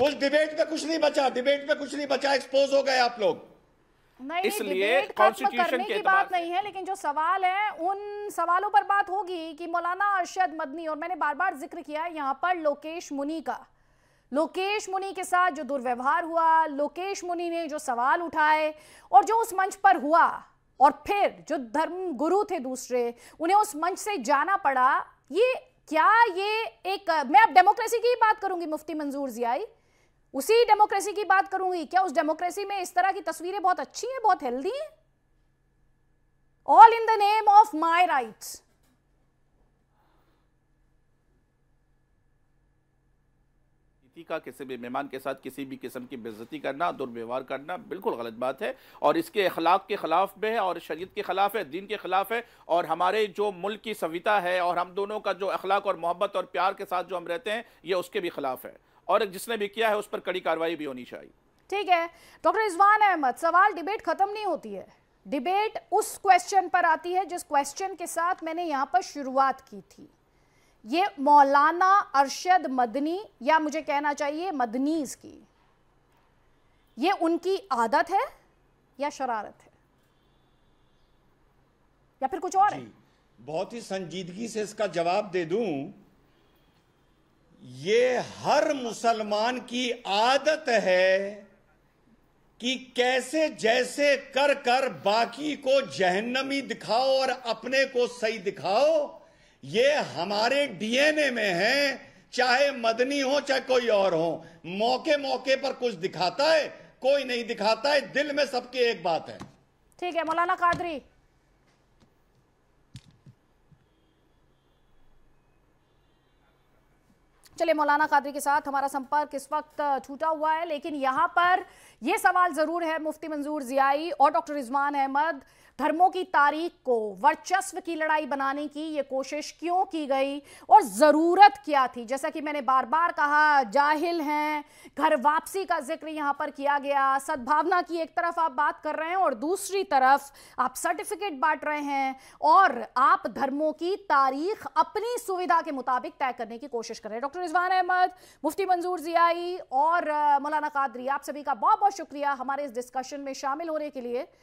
कुछ डिबेट में कुछ नहीं बचा डिबेट में कुछ नहीं बचा एक्सपोज हो गए आप लोग नहीं इसलिए कॉन्स्टिट्यूशन की बात नहीं है लेकिन जो सवाल है उन सवालों पर बात होगी कि मौलाना अरशद मदनी और मैंने बार बार जिक्र किया यहाँ पर लोकेश मुनी का लोकेश मुनि के साथ जो दुर्व्यवहार हुआ लोकेश मुनि ने जो सवाल उठाए और जो उस मंच पर हुआ और फिर जो धर्म गुरु थे दूसरे उन्हें उस मंच से जाना पड़ा ये क्या ये एक मैं अब डेमोक्रेसी की बात करूंगी मुफ्ती मंजूर जियाई उसी डेमोक्रेसी की बात करूंगी क्या उस डेमोक्रेसी में इस तरह की तस्वीरें बहुत अच्छी हैं बहुत हेल्दी हैं all in the name of my rights व्यक्ति का किसी भी मेहमान के साथ किसी भी किस्म की बेज़ती करना दुर्व्यवहार करना बिल्कुल गलत बात है और इसके अखलाक के ख़िलाफ़ भी है और शरीत के ख़िलाफ़ है दीन के ख़िलाफ़ है और हमारे जो मुल्क की सविता है और हम दोनों का जो अखलाक और मोहब्बत और प्यार के साथ जो हम रहते हैं ये उसके भी ख़िलाफ़ है और जिसने भी किया है उस पर कड़ी कार्रवाई भी होनी चाहिए ठीक है डॉक्टर रिजवान अहमद सवाल डिबेट ख़त्म नहीं होती है डिबेट उस क्वेश्चन पर आती है जिस क्वेश्चन के साथ मैंने यहाँ पर शुरुआत की थी ये मौलाना अरशद मदनी या मुझे कहना चाहिए मदनीज की ये उनकी आदत है या शरारत है या फिर कुछ और है बहुत ही संजीदगी से इसका जवाब दे दूं ये हर मुसलमान की आदत है कि कैसे जैसे कर कर बाकी को जहन्नमी दिखाओ और अपने को सही दिखाओ ये हमारे डीएनए में है चाहे मदनी हो चाहे कोई और हो मौके मौके पर कुछ दिखाता है कोई नहीं दिखाता है दिल में सबके एक बात है ठीक है मौलाना कादरी चलिए मौलाना कादरी के साथ हमारा संपर्क इस वक्त छूटा हुआ है लेकिन यहां पर यह सवाल ज़रूर है मुफ्ती मंजूर जियाई और डॉक्टर रिजवान अहमद धर्मों की तारीख को वर्चस्व की लड़ाई बनाने की ये कोशिश क्यों की गई और ज़रूरत क्या थी जैसा कि मैंने बार बार कहा जाहिल हैं घर वापसी का जिक्र यहाँ पर किया गया सद्भावना की एक तरफ आप बात कर रहे हैं और दूसरी तरफ आप सर्टिफिकेट बांट रहे हैं और आप धर्मों की तारीख अपनी सुविधा के मुताबिक तय करने की कोशिश कर रहे हैं डॉक्टर रिजवान अहमद मुफ्ती मंजूर जियाई और मौलाना कादरी आप सभी का बहुत बहुत शुक्रिया हमारे इस डिस्कशन में शामिल होने के लिए